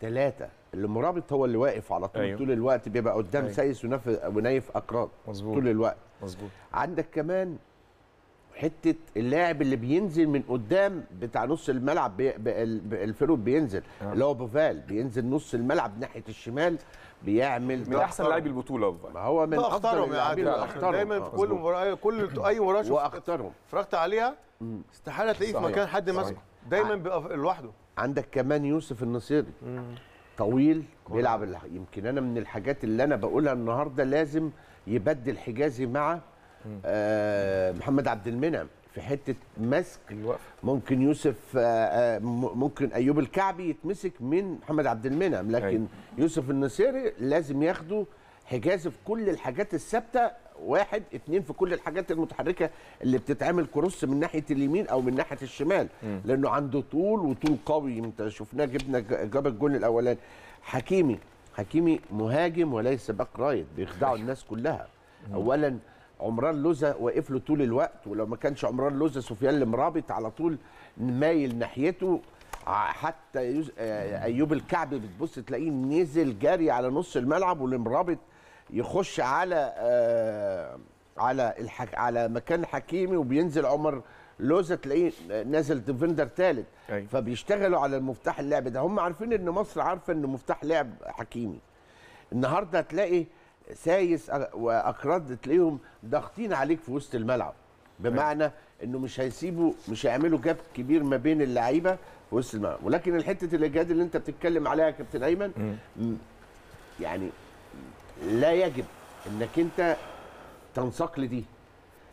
ثلاثه المرابط هو اللي واقف على طول أيوه. طول الوقت بيبقى قدام أيوه. سايس ونايف اقراط مظبوط طول الوقت مظبوط عندك كمان حته اللاعب اللي بينزل من قدام بتاع نص الملعب بي... الفيرود بينزل آه. اللي هو بوفال بينزل نص الملعب ناحيه الشمال بيعمل من احسن لاعبي البطوله ما هو من اخطرهم يعني دايما في كل مباراه كل اي مباراه شفت واختارهم اتفرجت عليها استحاله تلاقيه في مكان حد ماسكه دايما بيبقى لوحده عندك كمان يوسف النصيري طويل كرة. بيلعب اللح... يمكن انا من الحاجات اللي انا بقولها النهارده لازم يبدل حجازي مع آه محمد عبد المنعم في حته مسك الوقف. ممكن يوسف آه, آه، ممكن ايوب الكعبي يتمسك من محمد عبد المنعم لكن أي. أيوه. يوسف النصيري لازم ياخده حجازي في كل الحاجات الثابته واحد اتنين في كل الحاجات المتحركه اللي بتتعمل كروس من ناحيه اليمين او من ناحيه الشمال م. لانه عنده طول وطول قوي انت شفناه جبنا جاب الجون الاولاني حكيمي حكيمي مهاجم وليس باك رايت بيخدعوا الناس كلها م. اولا عمران لوزة واقف له طول الوقت ولو ما كانش عمران لوزة سفيان المرابط على طول مايل ناحيته حتى آه، ايوب الكعبي بتبص تلاقيه نزل جري على نص الملعب والمرابط يخش على آه على الحك... على مكان حكيمي وبينزل عمر لوزه تلاقيه نازل ديفندر ثالث أيوة. فبيشتغلوا على المفتاح اللعب ده هم عارفين ان مصر عارفه ان مفتاح لعب حكيمي النهارده هتلاقي سايس واكراد تلاقيهم ضاغطين عليك في وسط الملعب بمعنى انه مش هيسيبوا مش هيعملوا جاب كبير ما بين اللعيبه في وسط الملعب ولكن الحته الاجهاد اللي انت بتتكلم عليها يا كابتن ايمن يعني لا يجب انك انت تنساق لدي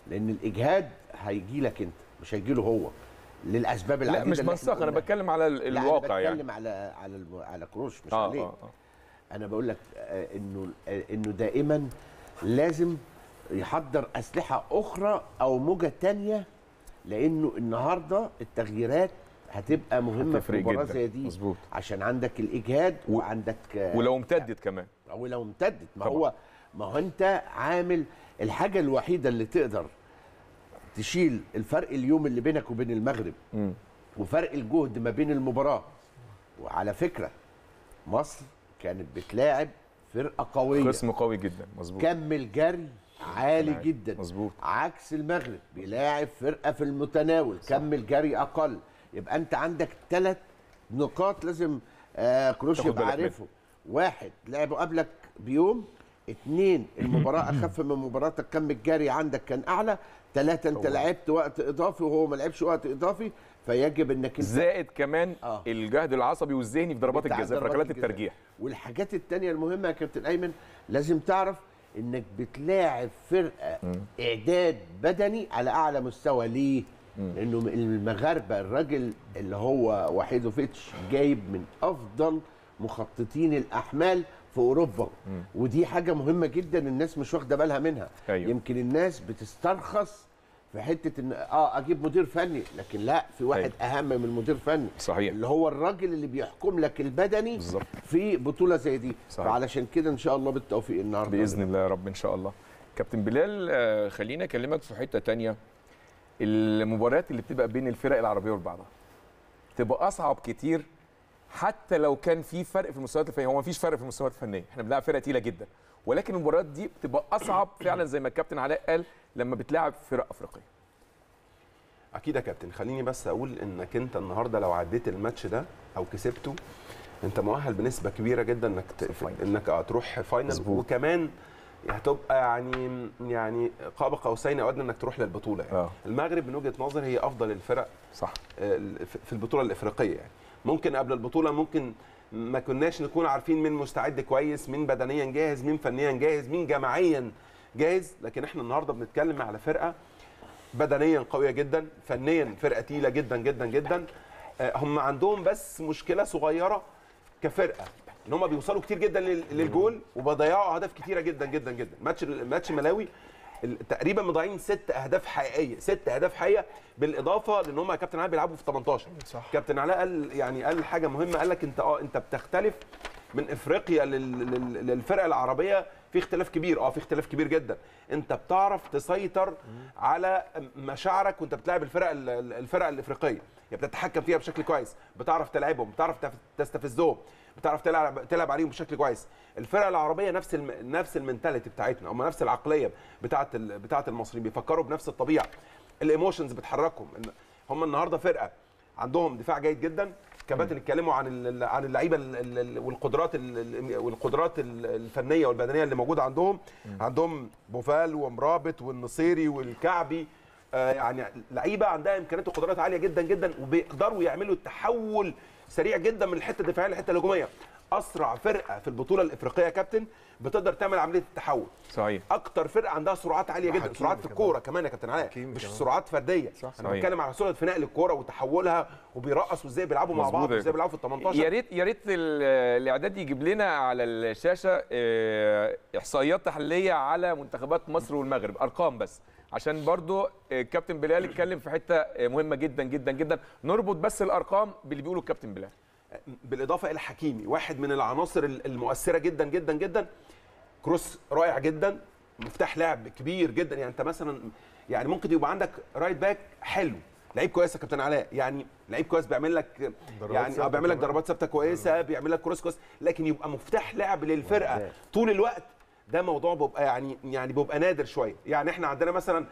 لان الاجهاد هيجي لك انت مش هيجي له هو للاسباب العديده لا مش منساق انا بتكلم على الواقع يعني بتكلم على على على كروش مش آه عليه آه آه. انا بقول لك آه، انه آه، انه دائما لازم يحضر اسلحه اخرى او موجه ثانيه لانه النهارده التغييرات هتبقى مهمه في مباراه زي دي مظبوط عشان عندك الاجهاد وعندك آه، ولو امتدت كمان او لو امتدت ما طبعا. هو ما هو انت عامل الحاجه الوحيده اللي تقدر تشيل الفرق اليوم اللي بينك وبين المغرب م. وفرق الجهد ما بين المباراه وعلى فكره مصر كانت بتلاعب فرقه قويه قسم قوي جدا مظبوط كم الجري عالي جدا مظبوط عكس المغرب بيلاعب فرقه في المتناول صح. كم الجري اقل يبقى انت عندك ثلاث نقاط لازم آه كروش يبقى عارفه واحد لعبوا قبلك بيوم اثنين المباراه اخف من مباراتك كم الجري عندك كان اعلى ثلاثه انت لعبت وقت اضافي وهو ما لعبش وقت اضافي فيجب انك زائد كمان آه. الجهد العصبي والذهني في ضربات الجزاء في ركلات الترجيح والحاجات الثانيه المهمه يا كابتن ايمن لازم تعرف انك بتلاعب فرقه م. اعداد بدني على اعلى مستوى ليه لانه المغاربه الراجل اللي هو وحيدوفيتش جايب من افضل مخططين الاحمال في اوروبا م. ودي حاجه مهمه جدا الناس مش واخده بالها منها أيوه. يمكن الناس بتسترخص في حته ان اه اجيب مدير فني لكن لا في واحد أيوه. اهم من المدير فني صحيح اللي هو الراجل اللي بيحكم لك البدني بالزبط. في بطوله زي دي صحيح. فعلشان كده ان شاء الله بالتوفيق النهارده باذن الله يا رب ان شاء الله كابتن بلال آه، خليني خلينا اكلمك في حته ثانيه المباريات اللي بتبقى بين الفرق العربيه وبعضها تبقى اصعب كتير حتى لو كان في فرق في المستويات الفنيه هو ما فيش فرق في المستويات الفنيه احنا بنلعب فرقه تقيله جدا ولكن المباريات دي بتبقى اصعب فعلا زي ما الكابتن علاء قال لما بتلعب فرق افريقيه اكيد يا كابتن خليني بس اقول انك انت النهارده لو عديت الماتش ده او كسبته انت مؤهل بنسبه كبيره جدا انك انك آه، تروح فاينل وكمان هتبقى يعني يعني قاب قوسين او ادنى انك تروح للبطوله يعني. آه. المغرب من وجهه نظري هي افضل الفرق صح آه، في البطوله الافريقيه يعني ممكن قبل البطوله ممكن ما كناش نكون عارفين مين مستعد كويس مين بدنيا جاهز مين فنيا جاهز مين جماعيا جاهز لكن احنا النهارده بنتكلم على فرقه بدنيا قويه جدا فنيا فرقه تقيله جدا جدا جدا آه، هم عندهم بس مشكله صغيره كفرقه ان هم بيوصلوا كتير جدا للجول وبيضيعوا اهداف كتيره جدا جدا جدا ماتش ماتش ملاوي تقريبا مضيعين ست اهداف حقيقيه ست اهداف حقيقيه بالاضافه لان هم كابتن علاء بيلعبوا في 18 صح كابتن علاء قال يعني قال حاجه مهمه قال لك انت اه انت بتختلف من افريقيا للفرق العربيه في اختلاف كبير اه في اختلاف كبير جدا انت بتعرف تسيطر على مشاعرك وانت بتلاعب الفرق الفرق الافريقيه يعني بتتحكم فيها بشكل كويس بتعرف تلعبهم بتعرف تستفزهم بتعرف تلعب تلعب عليهم بشكل كويس الفرق العربيه نفس الم... نفس المنتاليتي بتاعتنا هم نفس العقليه بتاعه ال... بتاعه المصريين بيفكروا بنفس الطبيعه الايموشنز بتحركهم هم النهارده فرقه عندهم دفاع جيد جدا كباتن اتكلموا عن ال... عن اللعيبه ال... والقدرات ال... والقدرات الفنيه والبدنيه اللي موجوده عندهم م. عندهم بوفال ومرابط والنصيري والكعبي آه، يعني لعيبه عندها امكانيات وقدرات عاليه جدا جدا وبيقدروا يعملوا التحول سريع جدا من الحته الدفاعيه للحته الهجوميه اسرع فرقه في البطوله الافريقيه يا كابتن بتقدر تعمل عمليه التحول صحيح اكتر فرقه عندها سرعات عاليه جدا سرعات في الكوره كمان يا كابتن علاء مش كمان. سرعات فرديه صح. انا بتكلم على سرعه فناء الكوره وتحولها وبيرقص وازاي بيلعبوا مع بعض وازاي بيلعبوا في ال 18 يا ريت يا ريت الاعداد يجيب لنا على الشاشه آه، احصائيات تحليليه على منتخبات مصر والمغرب ارقام بس عشان برضو الكابتن آه، بلال اتكلم في حته آه، مهمه جدا جدا جدا نربط بس الارقام باللي بيقوله الكابتن بلال بالاضافه الى حكيمي واحد من العناصر المؤثره جدا جدا جدا كروس رائع جدا مفتاح لعب كبير جدا يعني انت مثلا يعني ممكن يبقى عندك رايت باك حلو لعيب كويس يا كابتن علاء يعني لعيب كويس بيعمل لك يعني اه بيعمل لك ضربات ثابته كويسه بيعمل لك كروس كويس لكن يبقى مفتاح لعب للفرقه طول الوقت ده موضوع بيبقى يعني يعني بيبقى نادر شويه يعني احنا عندنا مثلا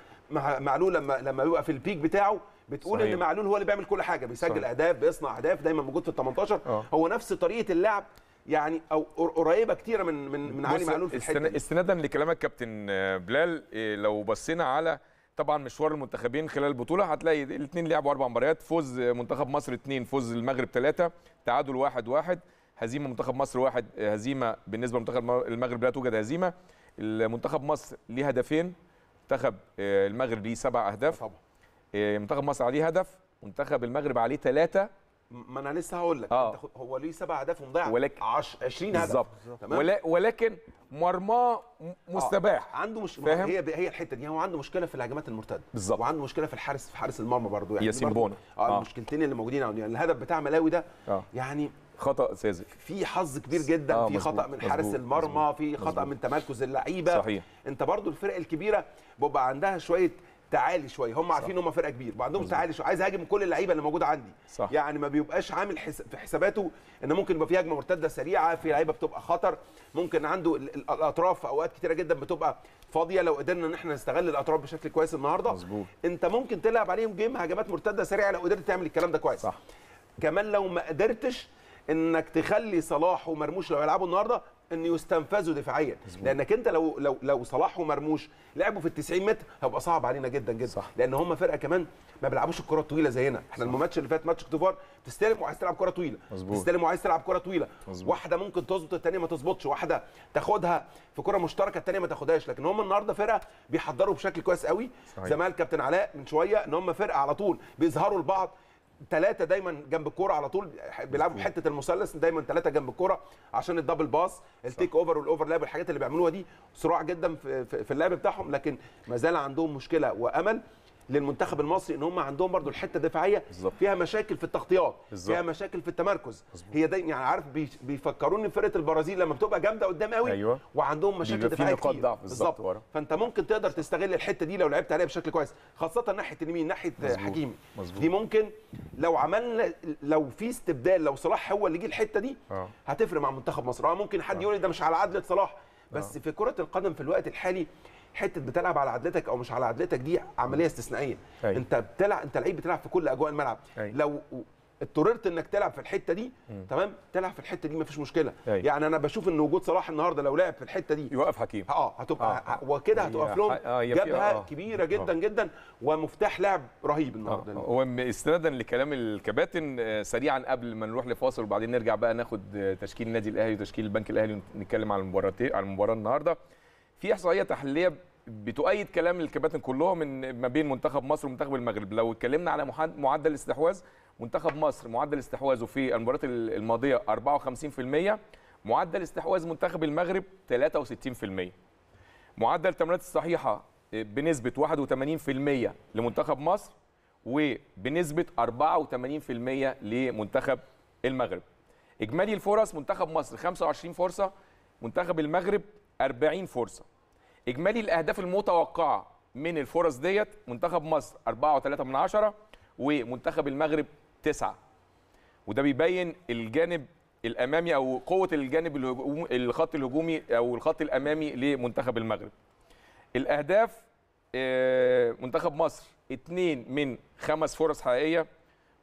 معلول لما لما بيبقى في البيك بتاعه بتقول صحيح. ان معلول هو اللي بيعمل كل حاجه بيسجل صحيح. اهداف بيصنع اهداف دايما موجود في ال 18 آه. هو نفس طريقه اللعب يعني او قريبه كتيره من من من علي معلول في الحته دي. استنادا لكلامك كابتن بلال إيه، لو بصينا على طبعا مشوار المنتخبين خلال البطوله هتلاقي الاثنين لعبوا اربع مباريات فوز منتخب مصر اثنين فوز المغرب ثلاثه تعادل واحد واحد هزيمه منتخب مصر واحد هزيمه بالنسبه لمنتخب المغرب لا توجد هزيمه المنتخب مصر ليه هدفين منتخب آه، المغرب ليه سبع اهداف طبعا آه، منتخب مصر عليه هدف منتخب المغرب عليه ثلاثه ما انا لسه هقول لك آه. هو ليه سبع اهداف ومضيع ولكن 20 هدف بالظبط ولكن مرماه مستباح آه. عنده مش فاهم؟ هي هي الحته دي هو عنده مشكله في الهجمات المرتده بالظبط وعنده مشكله في الحارس في حارس المرمى برضه يعني ياسين بونا آه،, اه المشكلتين اللي موجودين يعني الهدف بتاع ملاوي ده آه. يعني خطا ساذج في حظ كبير جدا آه في خطا من حارس المرمى في خطا مزبوط. من تمركز اللعيبه صحيح انت برضو الفرق الكبيره بيبقى عندها شويه تعالي شويه هم عارفين ان هم فرقه كبير وعندهم تعالي شويه عايز اهاجم كل اللعيبه اللي موجوده عندي صح. يعني ما بيبقاش عامل حس... في حساباته ان ممكن يبقى في هجمه مرتده سريعه في لعيبه بتبقى خطر ممكن عنده الاطراف اوقات كتيره جدا بتبقى فاضيه لو قدرنا ان احنا نستغل الاطراف بشكل كويس النهارده مزبوط. انت ممكن تلعب عليهم جيم هجمات مرتده سريعه لو قدرت تعمل الكلام ده كويس صح. كمان لو ما قدرتش انك تخلي صلاح ومرموش لو يلعبوا النهارده ان يستنفذوا دفاعيا لانك انت لو لو لو صلاح ومرموش لعبوا في ال 90 متر هيبقى صعب علينا جدا جدا صح. لان هم فرقه كمان ما بيلعبوش الكره الطويله زينا احنا الماتش اللي فات ماتش كوتيفوار تستلم وعايز تلعب كره طويله مزبوط. تستلم وعايز تلعب كره طويله مزبوط. واحده ممكن تظبط الثانيه ما تظبطش واحده تاخدها في كره مشتركه الثانيه ما تاخدهاش لكن هم النهارده فرقه بيحضروا بشكل كويس قوي زمال كابتن علاء من شويه ان هم فرقه على طول بيظهروا لبعض ثلاثه دايما جنب الكوره على طول بيلعبوا حته المثلث دايما ثلاثه جنب الكوره عشان الدبل باص التيك اوفر والاوفر لاب الحاجات اللي بيعملوها دي صراع جدا في اللعب بتاعهم لكن ما زال عندهم مشكله وامل للمنتخب المصري ان هم عندهم برضو الحته الدفاعيه بالزبط. فيها مشاكل في التغطيات بالزبط. فيها مشاكل في التمركز بالزبط. هي دايما يعني عارف بيفكروني فرقه البرازيل لما بتبقى جامده قدام قوي أيوة. وعندهم مشاكل دفاعيه كتير بالظبط فانت ممكن تقدر تستغل الحته دي لو لعبت عليها بشكل كويس خاصه ناحيه اليمين ناحيه حكيمي دي ممكن لو عملنا لو في استبدال لو صلاح هو اللي جه الحته دي آه. هتفرق مع منتخب مصر آه، ممكن حد آه. يقول ده مش على عدله صلاح بس في كره القدم في الوقت الحالي حته بتلعب على عدلتك او مش على عدلتك دي عمليه استثنائيه أي. أيوة. انت بتلعب انت لعيب بتلعب في كل اجواء الملعب أي. أيوة. لو اضطررت انك تلعب في الحته دي م. تمام تلعب في الحته دي مفيش مشكله أي. أيوة. يعني انا بشوف ان وجود صلاح النهارده لو لعب في الحته دي يوقف حكيم اه هتبقى آه. آه. وكده هتقف لهم آه. جبهه آه،, آه. كبيره جدا آه. جدا ومفتاح لعب رهيب آه، النهارده آه. واستنادا لكلام الكباتن سريعا قبل ما نروح لفاصل وبعدين نرجع بقى ناخد تشكيل النادي الاهلي وتشكيل البنك الاهلي ونتكلم على المباراتين على المباراه النهارده في احصائيه تحليليه بتؤيد كلام الكباتن كلهم من ما بين منتخب مصر ومنتخب المغرب لو اتكلمنا على معدل الاستحواذ منتخب مصر معدل استحواذه في المباريات الماضيه 54% معدل استحواذ منتخب المغرب 63% معدل التمريرات الصحيحه آه، بنسبه 81% لمنتخب مصر وبنسبه 84% لمنتخب المغرب اجمالي الفرص منتخب مصر 25 فرصه منتخب المغرب 40 فرصه اجمالي الاهداف المتوقعه من الفرص ديت منتخب مصر 4.3 من عشرة ومنتخب المغرب 9 وده بيبين الجانب الامامي او قوه الجانب الخط الهجومي او الخط الامامي لمنتخب المغرب الاهداف آه، منتخب مصر 2 من 5 فرص حقيقيه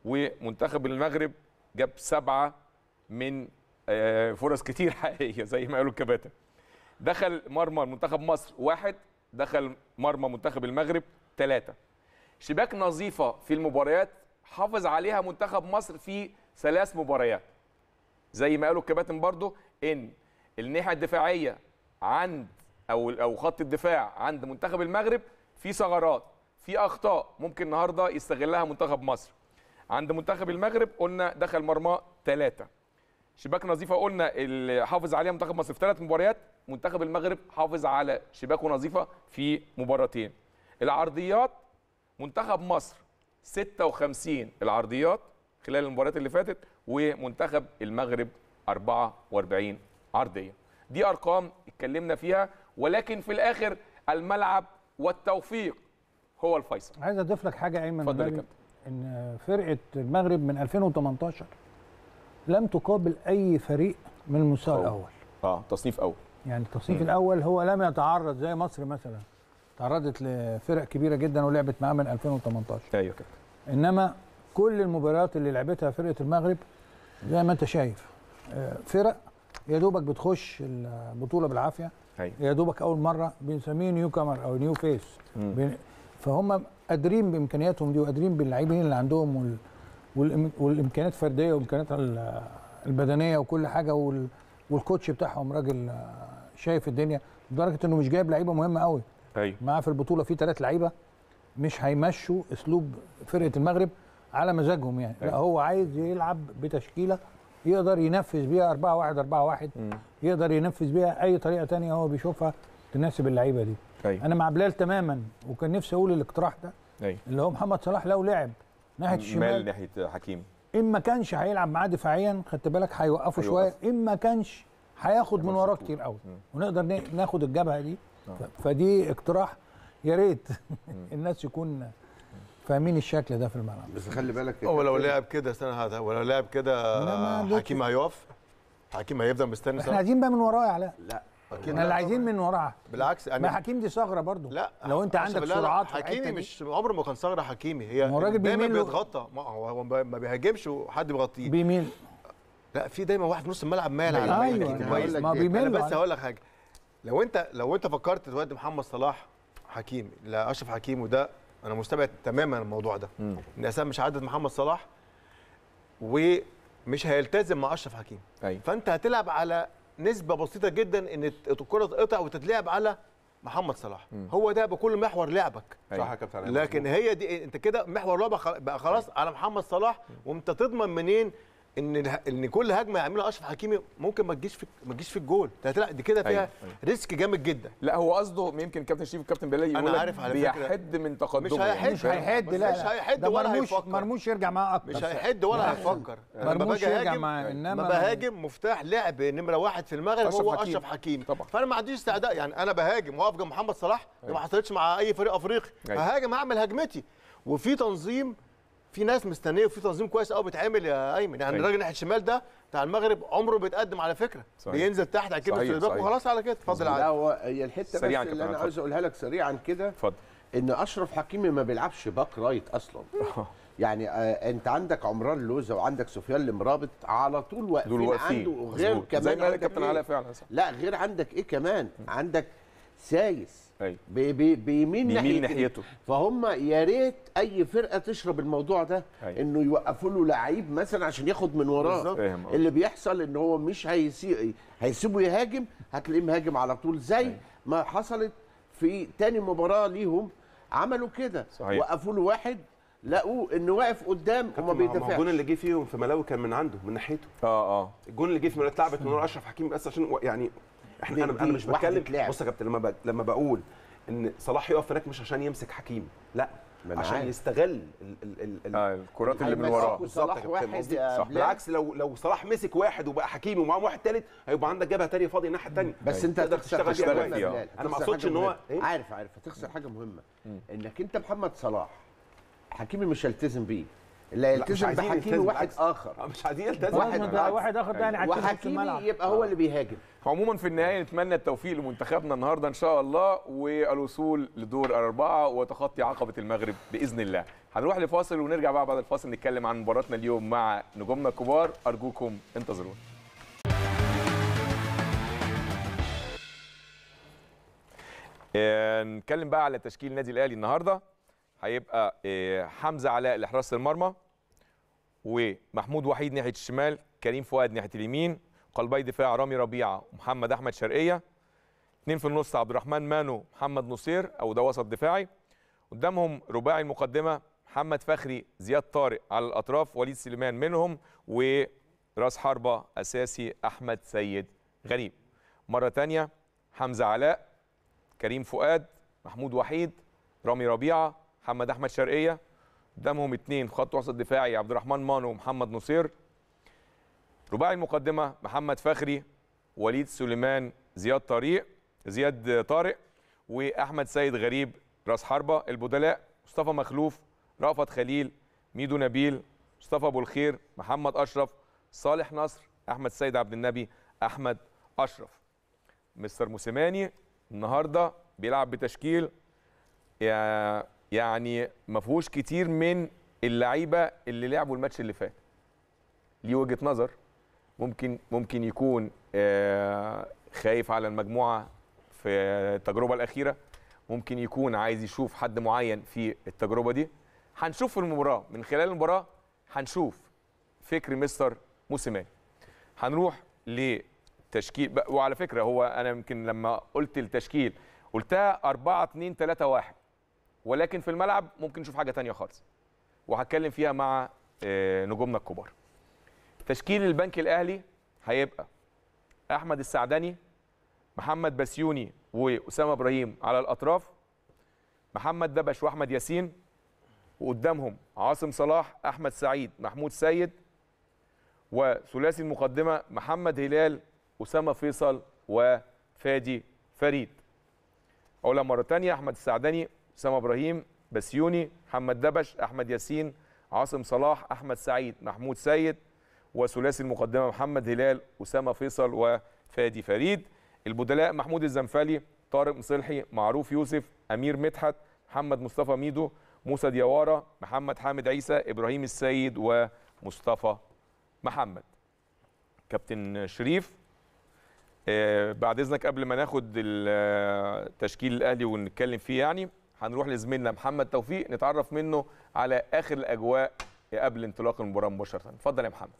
ومنتخب المغرب جاب 7 من آه، فرص كتير حقيقيه زي ما قالوا الكباتن دخل مرمى منتخب مصر واحد دخل مرمى منتخب المغرب ثلاثة شباك نظيفة في المباريات حافظ عليها منتخب مصر في ثلاث مباريات زي ما قالوا الكباتن برضو ان الناحية الدفاعية عند او او خط الدفاع عند منتخب المغرب في ثغرات في اخطاء ممكن النهارده يستغلها منتخب مصر عند منتخب المغرب قلنا دخل مرمى ثلاثة شباك نظيفه قلنا اللي حافظ عليها منتخب مصر في ثلاث مباريات منتخب المغرب حافظ على شباكه نظيفه في مباراتين العرضيات منتخب مصر 56 العرضيات خلال المباريات اللي فاتت ومنتخب المغرب 44 عرضيه دي ارقام اتكلمنا فيها ولكن في الاخر الملعب والتوفيق هو الفيصل عايز اضيف لك حاجه ايمن اتفضل يا كابتن ان فرقه المغرب من 2018 لم تقابل اي فريق من المستوى الاول اه تصنيف اول يعني التصنيف م. الاول هو لم يتعرض زي مصر مثلا تعرضت لفرق كبيره جدا ولعبت معاه من 2018 ايوه كده انما كل المباريات اللي لعبتها فرقه المغرب زي ما انت شايف آه، فرق يا دوبك بتخش البطوله بالعافيه أيوة. يا دوبك اول مره بنسميه نيو كامر او نيو فيس فهم قادرين بامكانياتهم دي وقادرين باللاعبين اللي عندهم وال... والامكانيات الفرديه والامكانيات البدنيه وكل حاجه والكوتش بتاعهم راجل آه، شايف الدنيا لدرجه انه مش جايب لعيبه مهمه قوي ايوه معاه في البطوله في ثلاث لعيبه مش هيمشوا اسلوب فرقه المغرب على مزاجهم يعني أيوة. لا هو عايز يلعب بتشكيله يقدر ينفذ بيها 4 1 4 1 يقدر ينفذ بيها اي طريقه ثانيه هو بيشوفها تناسب اللعيبه دي أيوة. انا مع بلال تماما وكان نفسي اقول الاقتراح ده أيوة. اللي هو محمد صلاح لو لعب ناحيه الشمال ناحيه حكيم اما كانش هيلعب معاه دفاعيا خدت بالك هيوقفه شويه اما كانش هياخد من وراه كتير قوي ونقدر ناخد الجبهه دي آه. فدي اقتراح يا ريت الناس يكون فاهمين الشكل ده في الملعب بس خلي بالك هو لو لعب كده استنى هذا ولو لعب كده حكيم هيقف حكيم هيفضل مستني احنا عايزين بقى من وراه يا علاء لا احنا اللي عايزين من وراها بالعكس يعني ما حكيم دي ثغره برضه لا لو انت عندك سرعات حكيمي مش عمره ما كان ثغره حكيمي هي دايما بيتغطى ما هو ما بيهاجمش وحد بيغطيه بيميل لا في دايما واحد في نص الملعب مال على أيوة، أيوة. طيب، كويس ما إيه؟ بيمل بس هقول لك حاجه لو انت لو انت فكرت دلوقتي محمد صلاح حكيم لا اشرف حكيم وده انا مستبعد تماما الموضوع ده ان اسامه مش عدد محمد صلاح ومش هيلتزم مع اشرف حكيم أي. أيوة. فانت هتلعب على نسبه بسيطه جدا ان الكره تقطع وتتلعب على محمد صلاح مم. هو ده بكل محور لعبك صح يا كابتن لكن هي دي انت كده محور لعبك بقى خلاص أي. على محمد صلاح وانت تضمن منين ان ان كل هجمه يعملها اشرف حكيمي ممكن ما تجيش في ما تجيش في الجول لا دي كده فيها أيوة، أيوة. ريسك جامد جدا لا هو قصده يمكن كابتن شريف والكابتن بلال يقول انا عارف على فكره بيحد من تقدمه مش هيحد مش هيحد لا مش هيحد ولا مرموش هيفكر مرموش يرجع معاه اكتر مش هيحد ولا هيفكر مرموش يرجع معاه أيوة. انما بهاجم مفتاح لعب نمره واحد في المغرب هو اشرف حكيمي فانا ما عنديش استعداء يعني انا بهاجم واقف جنب محمد صلاح ما حصلتش مع اي فريق افريقي هاجم اعمل هجمتي وفي تنظيم في ناس مستنيه وفي تنظيم كويس قوي بيتعمل يا ايمن يعني الراجل ناحيه الشمال ده بتاع المغرب عمره بيتقدم على فكره صحيح. بينزل تحت على كده في الباك وخلاص على كده اتفضل لا هو هي الحته بس اللي انا عاوز اقولها لك سريعا كده اتفضل ان اشرف حكيمي ما بيلعبش باك رايت اصلا يعني آه انت عندك عمران لوزه وعندك سفيان المرابط على طول واقفين عنده غير كمان زي ما قال كابتن إيه؟ علاء فعلا صح لا غير عندك ايه كمان عندك سايس أيوة. بي بي بيميل, بيميل ناحيته فهم يا ريت اي فرقه تشرب الموضوع ده أيوة. انه يوقفوا له لعيب مثلا عشان ياخد من وراه اللي بيحصل ان هو مش هيسيب هيسيبه يهاجم هتلاقيه مهاجم على طول زي أي. أيوة. ما حصلت في تاني مباراه ليهم عملوا كده وقفوا له واحد لقوه انه واقف قدام وما بيدافعش الجون اللي جه فيهم في ملاوي كان من عنده من ناحيته اه اه الجون اللي جه في ملاوي اتلعبت من اشرف حكيم بس عشان يعني احنا انا انا مش بتكلم بص يا كابتن لما ب... لما بقول ان صلاح يقف هناك مش عشان يمسك حكيم لا عشان عارف. يستغل ال ال ال آه الكرات اللي من أيوة، وراه بالظبط بالعكس لو لو صلاح مسك واحد وبقى حكيم ومعاه واحد ثالث هيبقى عندك جبهه ثانيه فاضيه الناحيه الثانيه بس انت تقدر تشتغل فيها انا ما اقصدش ان هو إيه؟ عارف عارف هتخسر حاجه مهمه انك انت محمد صلاح حكيمي مش هيلتزم بيه لا يلتزم بحكيمي واحد اخر مش عايزين يلتزم واحد اخر واحد اخر ده يعني وحكيمي يبقى هو اللي بيهاجم عموما في النهايه نتمنى التوفيق لمنتخبنا النهارده ان شاء الله والوصول لدور الاربعه وتخطي عقبه المغرب باذن الله هنروح لفاصل ونرجع بقى بعد الفاصل نتكلم عن مباراتنا اليوم مع نجومنا الكبار ارجوكم انتظرونا آه، نتكلم بقى على تشكيل نادي الاهلي النهارده هيبقى آه، حمزه علاء لحراسه المرمى ومحمود وحيد ناحيه الشمال كريم فؤاد ناحيه اليمين قلبي دفاع رامي ربيعه ومحمد احمد شرقيه اثنين في النص عبد الرحمن مانو محمد نصير او ده وسط دفاعي قدامهم رباعي المقدمه محمد فخري زياد طارق على الاطراف وليد سليمان منهم وراس حربه اساسي احمد سيد غريب مره ثانيه حمزه علاء كريم فؤاد محمود وحيد رامي ربيعه محمد احمد شرقيه قدامهم اثنين خط وسط دفاعي عبد الرحمن مانو ومحمد نصير رباعي المقدمه محمد فخري وليد سليمان زياد طريق زياد طارق واحمد سيد غريب راس حربه البدلاء مصطفى مخلوف رأفت خليل ميدو نبيل مصطفى ابو الخير محمد اشرف صالح نصر احمد سيد عبد النبي احمد اشرف مستر موسيماني النهارده بيلعب بتشكيل يا يعني ما فيهوش كتير من اللعيبه اللي لعبوا الماتش اللي فات ليه وجهه نظر ممكن ممكن يكون آه، خايف على المجموعه في التجربه الاخيره ممكن يكون عايز يشوف حد معين في التجربه دي هنشوف في المباراه من خلال المباراه هنشوف فكر مستر موسيماني هنروح لتشكيل وعلى فكره هو انا يمكن لما قلت التشكيل قلتها 4 2 3 1 ولكن في الملعب ممكن نشوف حاجه ثانيه خالص وهتكلم فيها مع آه، نجومنا الكبار تشكيل البنك الاهلي هيبقى احمد السعدني محمد بسيوني واسامه ابراهيم على الاطراف محمد دبش واحمد ياسين وقدامهم عاصم صلاح احمد سعيد محمود سيد وثلاثي المقدمه محمد هلال اسامه فيصل وفادي فريد أولا مره ثانيه احمد السعدني اسامه ابراهيم بسيوني محمد دبش احمد ياسين عاصم صلاح احمد سعيد محمود سيد وثلاثي المقدمه محمد هلال اسامه فيصل وفادي فريد البدلاء محمود الزنفلي طارق مصلحي معروف يوسف امير مدحت محمد مصطفى ميدو موسى ديوارا محمد حامد عيسى ابراهيم السيد ومصطفى محمد كابتن شريف آه، بعد اذنك قبل ما ناخد التشكيل آه، الاهلي ونتكلم فيه يعني هنروح لزميلنا محمد توفيق نتعرف منه على اخر الاجواء قبل انطلاق المباراه مباشره اتفضل يا محمد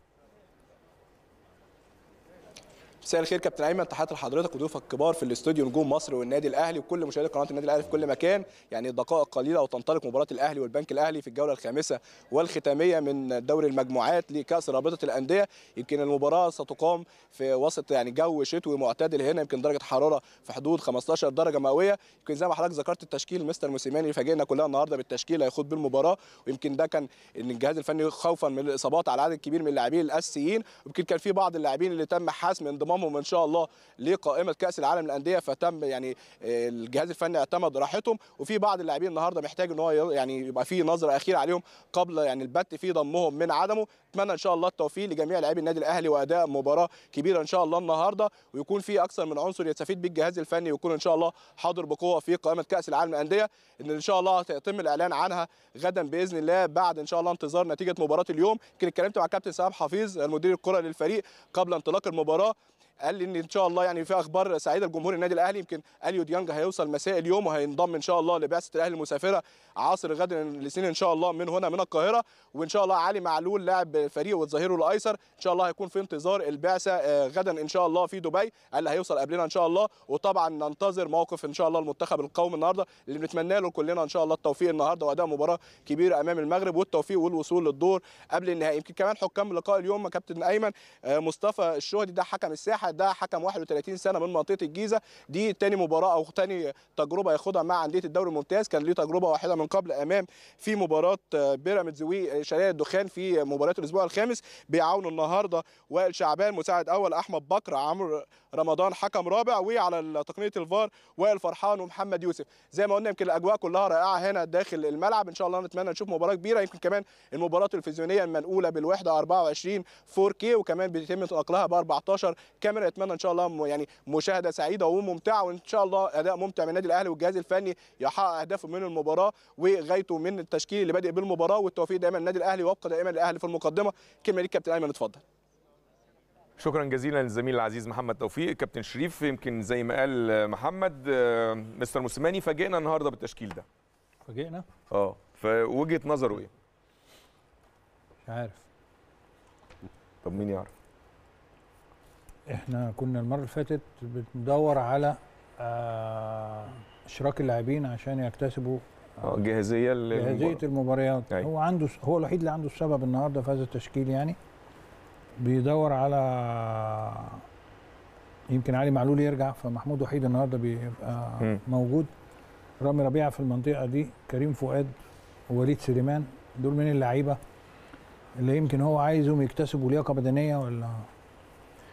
مساء الخير كابتن ايمن تحيات لحضرتك وضيوفك الكبار في الاستوديو نجوم مصر والنادي الاهلي وكل مشاهدي قناه النادي الاهلي في كل مكان يعني دقائق قليله وتنطلق مباراه الاهلي والبنك الاهلي في الجوله الخامسه والختاميه من دوري المجموعات لكاس رابطه الانديه يمكن المباراه ستقام في وسط يعني جو شتوي معتدل هنا يمكن درجه حراره في حدود 15 درجه مئويه يمكن زي ما حضرتك ذكرت التشكيل مستر موسيماني فاجئنا كلها النهارده بالتشكيل هيخوض بالمباراه ويمكن ده كان ان الجهاز الفني خوفا من الاصابات على عدد كبير من اللاعبين الاساسيين يمكن كان في بعض اللاعبين اللي تم حسم انضمام ضمامهم ان شاء الله لقائمه كاس العالم للانديه فتم يعني آه، الجهاز الفني اعتمد راحتهم وفي بعض اللاعبين النهارده محتاج ان هو يعني يبقى في نظره اخيره عليهم قبل يعني البت في ضمهم من عدمه اتمنى ان شاء الله التوفيق لجميع لاعبي النادي الاهلي واداء مباراه كبيره ان شاء الله النهارده ويكون في اكثر من عنصر يستفيد بيه الجهاز الفني ويكون ان شاء الله حاضر بقوه في قائمه كاس العالم للانديه ان ان شاء الله هيتم الاعلان عنها غدا باذن الله بعد ان شاء الله انتظار نتيجه مباراه اليوم يمكن اتكلمت مع كابتن سهاب حفيظ المدير الكره للفريق قبل انطلاق المباراه قال لي ان ان شاء الله يعني في اخبار سعيده لجمهور النادي الاهلي يمكن اليو ديانج هيوصل مساء اليوم وهينضم ان شاء الله لبعثه الاهلي المسافره عصر غد الاثنين ان شاء الله من هنا من القاهره وان شاء الله علي معلول لاعب فريق وتظهيره الايسر ان شاء الله هيكون في انتظار البعثه آه، غدا ان شاء الله في دبي اللي هيوصل قبلنا ان شاء الله وطبعا ننتظر موقف ان شاء الله المنتخب القومي النهارده اللي بنتمنى له كلنا ان شاء الله التوفيق النهارده واداء مباراه كبيره امام المغرب والتوفيق والوصول للدور قبل النهائي يمكن كمان حكام لقاء اليوم كابتن ايمن آه، مصطفى الشهدي ده حكم الساحه ده حكم 31 سنه من منطقه الجيزه دي ثاني مباراه او ثاني تجربه ياخدها مع انديه الدوري الممتاز كان ليه تجربه واحده من قبل امام في مباراه آه، بيراميدز وشلال الدخان في مباراه الاسبوع الخامس بيعاون النهارده وائل شعبان مساعد اول احمد بكر عمرو رمضان حكم رابع وعلى تقنيه الفار وائل فرحان ومحمد يوسف زي ما قلنا يمكن الاجواء كلها رائعه هنا داخل الملعب ان شاء الله نتمنى نشوف مباراه كبيره يمكن كمان المباراه التلفزيونيه المنقوله بالوحده 24 4K وكمان بيتم تنقلها ب 14 كاميرا الكاميرا اتمنى ان شاء الله يعني مشاهده سعيده وممتعه وان شاء الله اداء ممتع من النادي الاهلي والجهاز الفني يحقق اهدافه من المباراه وغايته من التشكيل اللي بادئ بالمباراه والتوفيق دائما للنادي الاهلي وابقى دائما الاهلي في المقدمه كلمه ليك كابتن ايمن اتفضل شكرا جزيلا للزميل العزيز محمد توفيق كابتن شريف يمكن زي ما قال محمد آه، مستر موسيماني فاجئنا النهارده بالتشكيل ده فاجئنا اه فوجهه نظره ايه مش عارف طب مين يعرف احنا كنا المره اللي فاتت بندور على آه، اشراك اللاعبين عشان يكتسبوا آه، جاهزيه جاهزيه المباريات أي. هو عنده هو الوحيد اللي عنده السبب النهارده في هذا التشكيل يعني بيدور على يمكن علي معلول يرجع فمحمود وحيد النهارده بيبقى آه، موجود رامي ربيعه في المنطقه دي كريم فؤاد ووليد سليمان دول من اللعيبه اللي يمكن هو عايزهم يكتسبوا لياقه بدنيه ولا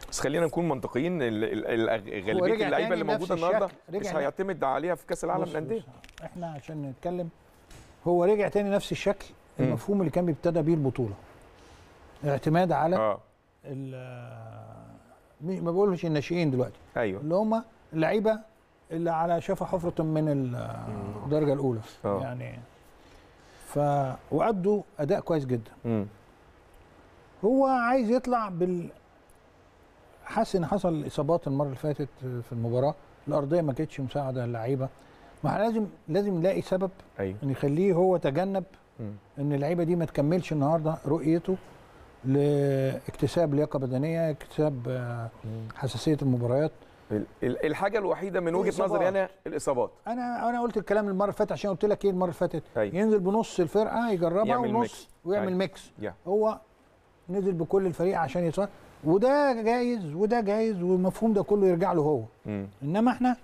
بس خلينا نكون منطقيين غالبيه اللعيبه اللي موجوده النهارده مش هيعتمد عليها في كاس العالم للانديه احنا عشان نتكلم هو رجع تاني نفس الشكل المفهوم اللي كان بيبتدى بيه البطوله اعتماد على آه. ما بقولش الناشئين دلوقتي ايوه اللي هم اللعيبه اللي على شفا حفره من الدرجه الاولى أوه. يعني ف وادوا اداء كويس جدا مم. هو عايز يطلع بال حاسس ان حصل اصابات المره اللي فاتت في المباراه الارضيه ما كانتش مساعده اللعيبه ما لازم لازم نلاقي سبب أيوه. ان يخليه هو تجنب م. ان اللعيبه دي ما تكملش النهارده رؤيته لاكتساب لياقه بدنيه اكتساب آه، حساسيه المباريات الحاجه الوحيده من وجهه نظري انا الاصابات انا انا قلت الكلام المره اللي فاتت عشان قلت لك ايه المره اللي فاتت أيوة. ينزل بنص الفرقه يجربها ونص ويعمل أيوة. ميكس هو نزل بكل الفريق عشان يتصاب وده جايز وده جايز والمفهوم ده كله يرجع له هو م. انما احنا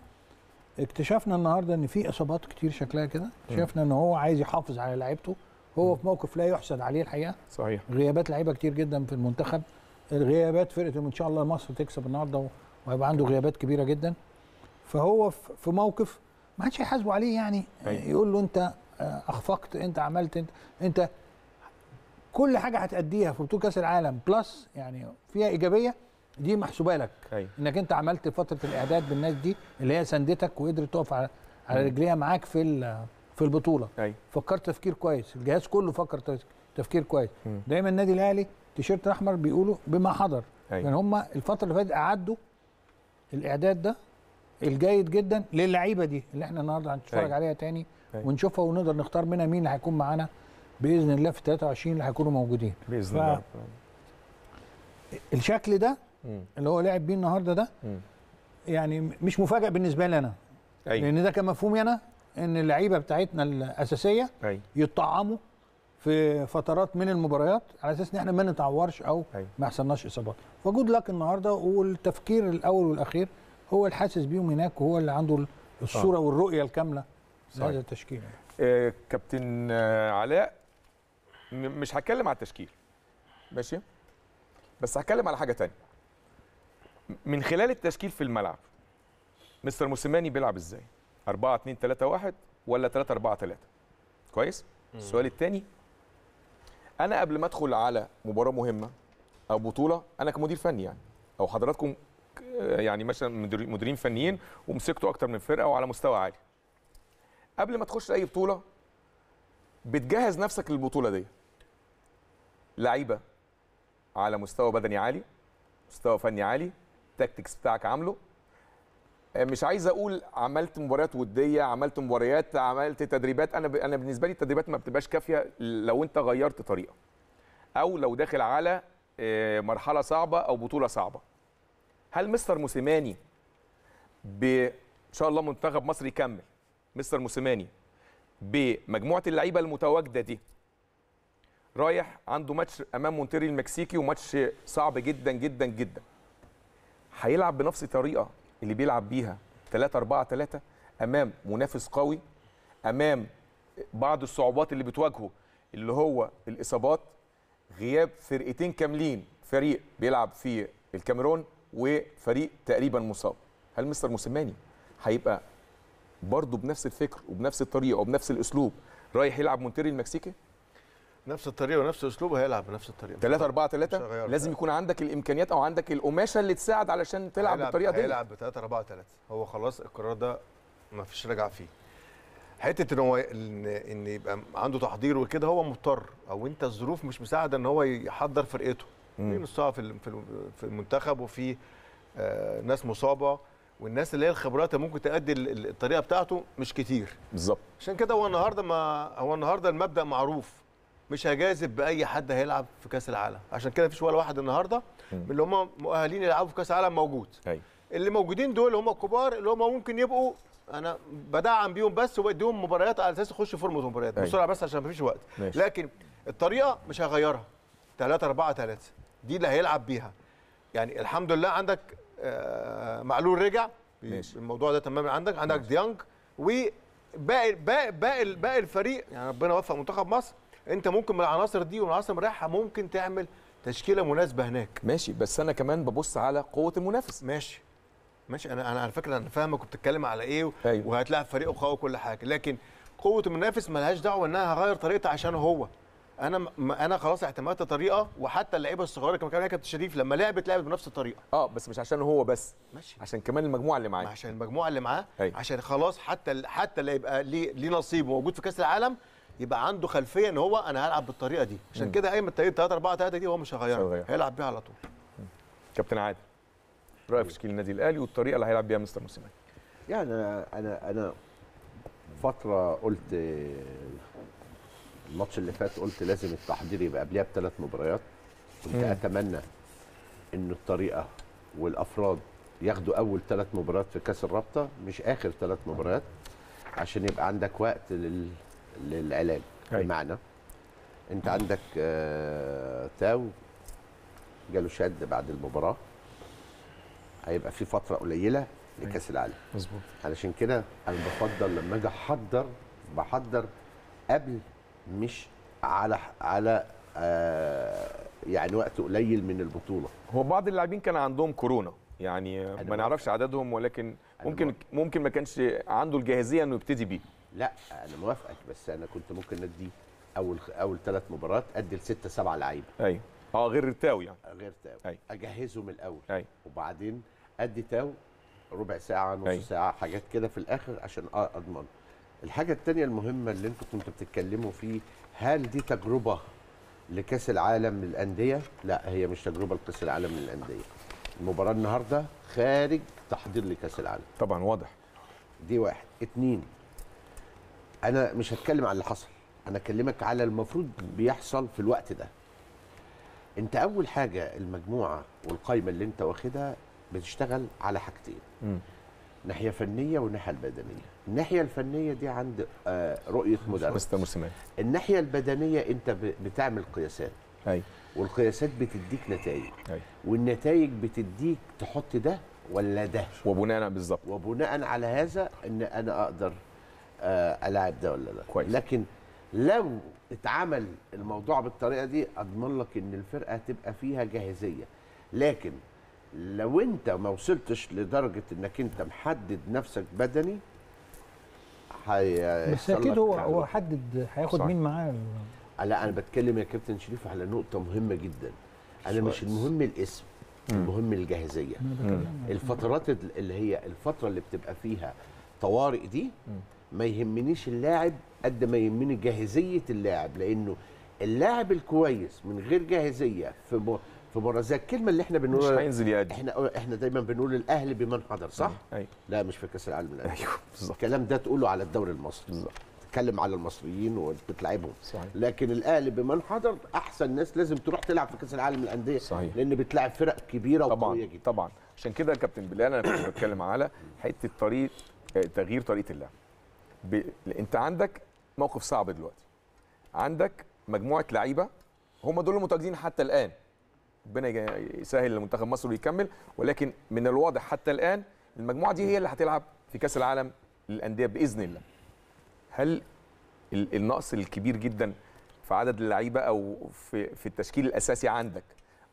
اكتشفنا النهارده ان في اصابات كتير شكلها كده شفنا ان هو عايز يحافظ على لعيبته هو م. في موقف لا يحسد عليه الحقيقه صحيح غيابات لعيبه كتير جدا في المنتخب الغيابات فرقه ان شاء الله مصر تكسب النهارده وهيبقى عنده غيابات كبيره جدا فهو في موقف ما حدش هيحاسبه عليه يعني أي. أيوة. يقول له انت آه، اخفقت انت عملت انت انت كل حاجه هتأديها في بطوله كاس العالم بلس يعني فيها ايجابيه دي محسوبه لك أيوة. انك انت عملت فتره الاعداد بالناس دي اللي هي سندتك وقدرت تقف على على أيوة. رجليها معاك في في البطوله أيوة. فكرت تفكير كويس الجهاز كله فكر تفكير كويس م. دايما النادي الاهلي تيشيرت الاحمر بيقولوا بما حضر أيوة. يعني هم الفتره اللي فاتت اعدوا الاعداد ده الجيد جدا للعيبه دي اللي احنا النهارده هنتفرج أيوة. عليها تاني أيوة. ونشوفها ونقدر نختار منها مين اللي هيكون معانا باذن الله في 23 اللي هيكونوا موجودين باذن الله الشكل ده اللي هو لعب بيه النهارده ده يعني مش مفاجئ بالنسبه لي انا أيوة. لان ده كان مفهومي انا ان اللعيبه بتاعتنا الاساسيه أيوة. يتطعموا في فترات من المباريات على اساس ان احنا ما نتعورش او أيوة. ما يحصلناش اصابات فجود لك النهارده والتفكير الاول والاخير هو الحاسس بيهم هناك وهو اللي عنده الصوره آه. والرؤيه الكامله لهذا التشكيل آه كابتن آه علاء مش هتكلم على التشكيل ماشي بس هتكلم على حاجه تانية من خلال التشكيل في الملعب مستر موسيماني بيلعب ازاي 4 2 3 1 ولا 3 4 3 كويس مم. السؤال الثاني انا قبل ما ادخل على مباراه مهمه او بطوله انا كمدير فني يعني او حضراتكم يعني مثلا مديرين فنيين ومسكتوا اكتر من فرقه وعلى مستوى عالي قبل ما تخش اي بطوله بتجهز نفسك للبطوله دي لعيبه على مستوى بدني عالي مستوى فني عالي التكتكس بتاعك عامله آه، مش عايز اقول عملت مباريات وديه عملت مباريات عملت تدريبات انا ب... انا بالنسبه لي التدريبات ما بتبقاش كافيه لو انت غيرت طريقه او لو داخل على آه، مرحله صعبه او بطوله صعبه هل مستر موسيماني ب... ان شاء الله منتخب مصر يكمل مستر موسيماني بمجموعه اللعيبه المتواجده دي رايح عنده ماتش امام مونتيري المكسيكي وماتش صعب جدا جدا جدا هيلعب بنفس الطريقه اللي بيلعب بيها 3 4 3 امام منافس قوي امام بعض الصعوبات اللي بتواجهه اللي هو الاصابات غياب فرقتين كاملين فريق بيلعب في الكاميرون وفريق تقريبا مصاب هل مستر موسيماني هيبقى برضه بنفس الفكر وبنفس الطريقه وبنفس الاسلوب رايح يلعب مونتيري المكسيكي نفس الطريقه ونفس الاسلوب هيلعب بنفس الطريقه 3 4 3 لازم يكون عندك الامكانيات او عندك القماشه اللي تساعد علشان تلعب بالطريقه دي هيلعب ب 3 4 3 هو خلاص القرار ده ما فيش رجعه فيه حته ان هو ان يبقى عنده تحضير وكده هو مضطر او انت الظروف مش مساعده ان هو يحضر فرقته في نصها في في المنتخب وفي آه، ناس مصابه والناس اللي هي الخبرات ممكن تأدي الطريقه بتاعته مش كتير بالظبط عشان كده هو النهارده ما هو النهارده المبدا معروف مش هجازب باي حد هيلعب في كاس العالم عشان كده مفيش ولا واحد النهارده من اللي هم مؤهلين يلعبوا في كاس العالم موجود هي. أيوة. اللي موجودين دول هم الكبار اللي هم ممكن يبقوا انا بدعم بيهم بس وبديهم مباريات على اساس يخشوا فورمه مباريات أيوة. بسرعه بس عشان مفيش وقت ماشي. لكن الطريقه مش هغيرها 3 4 3 دي اللي هيلعب بيها يعني الحمد لله عندك آه، معلول رجع ماشي. الموضوع ده تمام عندك عندك ديانج وباقي باقي باقي باقي الفريق يعني ربنا وفق منتخب مصر انت ممكن من العناصر دي والعناصر المريحه ممكن تعمل تشكيله مناسبه هناك ماشي بس انا كمان ببص على قوه المنافس ماشي ماشي انا انا على فكره انا فاهمك وبتتكلم على ايه أيوه. وهتلاعب فريق قوي وكل حاجه لكن قوه المنافس ملهاش دعوه ان انا هغير طريقتي عشان هو انا انا خلاص اعتمدت طريقه وحتى اللعيبه الصغيره كما كان كابتن شريف لما لعبت لعبت بنفس الطريقه اه بس مش عشان هو بس ماشي عشان كمان المجموعه اللي معاه عشان المجموعه اللي معاه أيوه. عشان خلاص حتى حتى اللي يبقى ليه لي نصيب موجود في كاس العالم يبقى عنده خلفيه ان هو انا هلعب بالطريقه دي عشان كده قايمه التقليد 3 4 3 دي هو مش هيغيرها هيلعب بيها على طول كابتن عادل رايك في تشكيل النادي الاهلي والطريقه اللي هيلعب بيها مستر موسيماني يعني انا انا انا فتره قلت الماتش اللي فات قلت لازم التحضير يبقى قبلها بثلاث مباريات كنت اتمنى ان الطريقه والافراد ياخدوا اول ثلاث مباريات في كاس الرابطه مش اخر ثلاث مباريات عشان يبقى عندك وقت لل للعلاج بمعنى انت عندك آه تاو جاله شد بعد المباراه هيبقى في فتره قليله لكاس العالم مظبوط علشان كده انا بفضل لما اجي احضر بحضر قبل مش على على آه يعني وقت قليل من البطوله هو بعض اللاعبين كان عندهم كورونا يعني ما نعرفش عددهم ولكن ممكن ممكن ما كانش عنده الجاهزيه انه يبتدي بيه لا انا موافقك بس انا كنت ممكن ادي اول اول ثلاث مباريات ادي لستة سبعة لعيبه ايوه اه غير تاو يعني غير تاو أيوة. اجهزه من الاول أيوة. وبعدين ادي تاو ربع ساعه نص أيوة. ساعه حاجات كده في الاخر عشان اضمن الحاجه الثانيه المهمه اللي انتوا كنتوا بتتكلموا فيه هل دي تجربه لكاس العالم للانديه لا هي مش تجربه لكاس العالم للانديه المباراه النهارده خارج تحضير لكاس العالم طبعا واضح دي واحد اتنين انا مش هتكلم على اللي حصل انا اكلمك على المفروض بيحصل في الوقت ده انت اول حاجه المجموعه والقايمه اللي انت واخدها بتشتغل على حاجتين ناحيه فنيه والناحيه البدنيه الناحيه الفنيه دي عند آه، رؤيه مدرب الناحيه البدنيه انت بتعمل قياسات أي. والقياسات بتديك نتائج أي. والنتائج بتديك تحط ده ولا ده وبناء بالظبط وبناء على هذا ان انا اقدر آه، ألاعب ده ولا لا كويس. لكن لو اتعمل الموضوع بالطريقه دي اضمن لك ان الفرقه تبقى فيها جاهزيه لكن لو انت ما وصلتش لدرجه انك انت محدد نفسك بدني هيحصل بس اكيد هو هو حدد هياخد مين معاه لا انا بتكلم يا كابتن شريف على نقطه مهمه جدا انا مش المهم الاسم المهم الجاهزيه الفترات اللي هي الفتره اللي بتبقى فيها طوارئ دي ما يهمنيش اللاعب قد ما يهمني جاهزيه اللاعب لانه اللاعب الكويس من غير جاهزيه في م... في زي الكلمه اللي احنا بنقولها مش هينزل يأدي احنا احنا دايما بنقول الاهلي بمن حضر صح؟ أي. أيوه. لا مش في كاس العالم للانديه ايوه بالظبط الكلام ده تقوله على الدوري المصري بالظبط تتكلم على المصريين وبتلعبهم صحيح. لكن الاهلي بمن حضر احسن ناس لازم تروح تلعب في كاس العالم للانديه صحيح لان بتلعب فرق كبيره وقويه جدا طبعا عشان كده كابتن بلال انا كنت بتكلم على حته طريق آه، تغيير طريقه اللعب ب... انت عندك موقف صعب دلوقتي عندك مجموعه لعيبه هم دول المتواجدين حتى الان ربنا يسهل للمنتخب مصر ويكمل ولكن من الواضح حتى الان المجموعه دي هي اللي هتلعب في كاس العالم للانديه باذن الله هل النقص الكبير جدا في عدد اللعيبه او في في التشكيل الاساسي عندك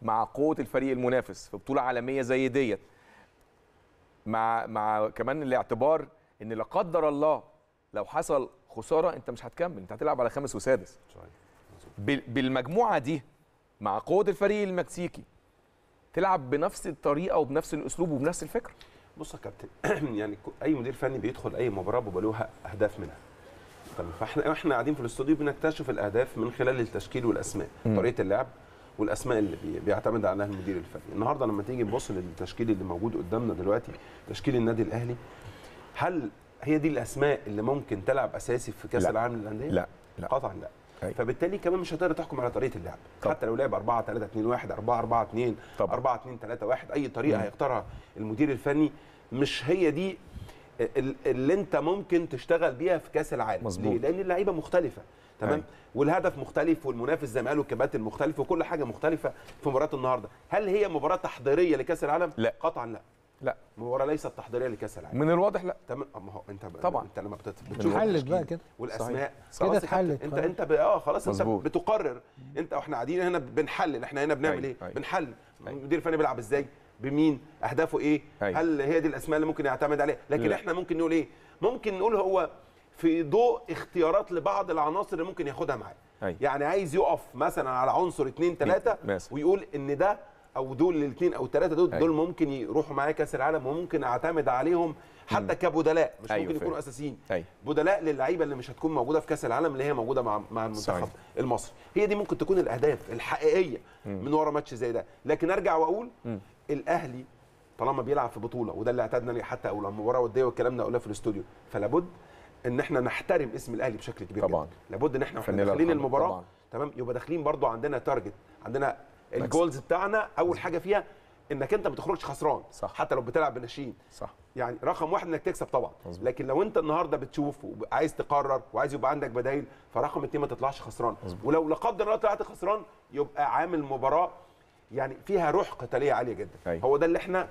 مع قوه الفريق المنافس في بطوله عالميه زي ديت مع مع كمان الاعتبار ان لا قدر الله لو حصل خساره انت مش هتكمل انت هتلعب على خامس وسادس بالمجموعه دي مع قوه الفريق المكسيكي تلعب بنفس الطريقه وبنفس الاسلوب وبنفس الفكر بص يا كابتن يعني اي مدير فني بيدخل اي مباراه بيبقى له اهداف منها فاحنا احنا قاعدين في الاستوديو بنكتشف الاهداف من خلال التشكيل والاسماء طريقه اللعب والاسماء اللي بيعتمد عليها المدير الفني النهارده لما تيجي نبص للتشكيل اللي موجود قدامنا دلوقتي تشكيل النادي الاهلي هل هي دي الاسماء اللي ممكن تلعب اساسي في كاس العالم للانديه؟ لا لا قطعا لا أي. فبالتالي كمان مش هتقدر تحكم على طريقه اللعب طبعا. حتى لو لعب 4 3 2 1 4 4 2 طب. 4 2 3 1 اي طريقه مم. هيختارها المدير الفني مش هي دي اللي انت ممكن تشتغل بيها في كاس العالم مظبوط لان اللعيبه مختلفه تمام أي. والهدف مختلف والمنافس زي ما قالوا الكباتن مختلف وكل حاجه مختلفه في مباراه النهارده هل هي مباراه تحضيريه لكاس العالم لا قطعا لا لا من ورا ليس التحضيريه لكاس العالم من الواضح لا تم ما هو انت طبعا انت لما بتشوف اتحلت بقى كده والاسماء كده اتحلت انت انت اه خلاص انت بتقرر انت واحنا قاعدين هنا بنحلل احنا هنا بنعمل ايه بنحلل المدير الفني بيلعب ازاي بمين اهدافه ايه أي. هل هي دي الاسماء اللي ممكن يعتمد عليها لكن لا. احنا ممكن نقول ايه ممكن نقول هو في ضوء اختيارات لبعض العناصر اللي ممكن ياخدها معاه يعني عايز يقف مثلا على عنصر 2 3 ويقول ان ده او دول الاثنين او الثلاثه دول أيوة. دول ممكن يروحوا معايا كاس العالم وممكن اعتمد عليهم حتى كبدلاء مش أيوة ممكن يكونوا اساسيين أيوة. بدلاء للعيبه اللي مش هتكون موجوده في كاس العالم اللي هي موجوده مع مع المنتخب صحيح. المصري هي دي ممكن تكون الاهداف الحقيقيه مم. من ورا ماتش زي ده لكن ارجع واقول مم. الاهلي طالما بيلعب في بطوله وده اللي اعتدنا عليه حتى اول مباراه وديه والكلام ده قلناه في الاستوديو فلا بد ان احنا نحترم اسم الاهلي بشكل كبير طبعا جدا. لابد ان احنا داخلين المباراه طبعا. تمام يبقى داخلين برضو عندنا تارجت عندنا الجولز بتاعنا اول حاجه فيها انك انت ما بتخرجش خسران صح. حتى لو بتلعب بناشئين صح يعني رقم واحد انك تكسب طبعا مزبوط. لكن لو انت النهارده بتشوف وعايز تقرر وعايز يبقى عندك بدايل فرقم اثنين ما تطلعش خسران مزبوط. ولو لا قدر الله طلعت خسران يبقى عامل مباراه يعني فيها روح قتاليه عاليه جدا أي. أيوة. هو ده اللي احنا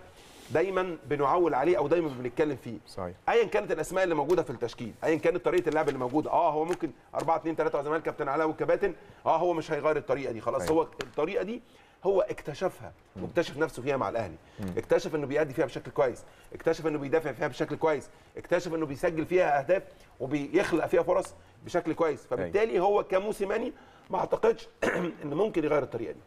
دايما بنعول عليه او دايما بنتكلم فيه صحيح ايا كانت الاسماء اللي موجوده في التشكيل ايا كانت طريقه اللعب اللي موجوده اه هو ممكن 4 2 3 زي ما الكابتن علاء والكباتن اه هو مش هيغير الطريقه دي خلاص هو الطريقه دي هو اكتشفها واكتشف نفسه فيها مع الاهلي اكتشف انه بيأدي فيها بشكل كويس اكتشف انه بيدافع فيها بشكل كويس اكتشف انه بيسجل فيها اهداف وبيخلق فيها فرص بشكل كويس أيوه. فبالتالي هو كموسيماني ما اعتقدش ان ممكن يغير الطريقه دي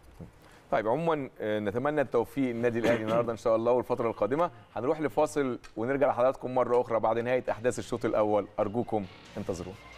طيب عموما آه، نتمنى التوفيق للنادي الاهلي النهارده ان شاء الله والفتره القادمه هنروح لفاصل ونرجع لحضراتكم مره اخرى بعد نهايه احداث الشوط الاول ارجوكم انتظرونا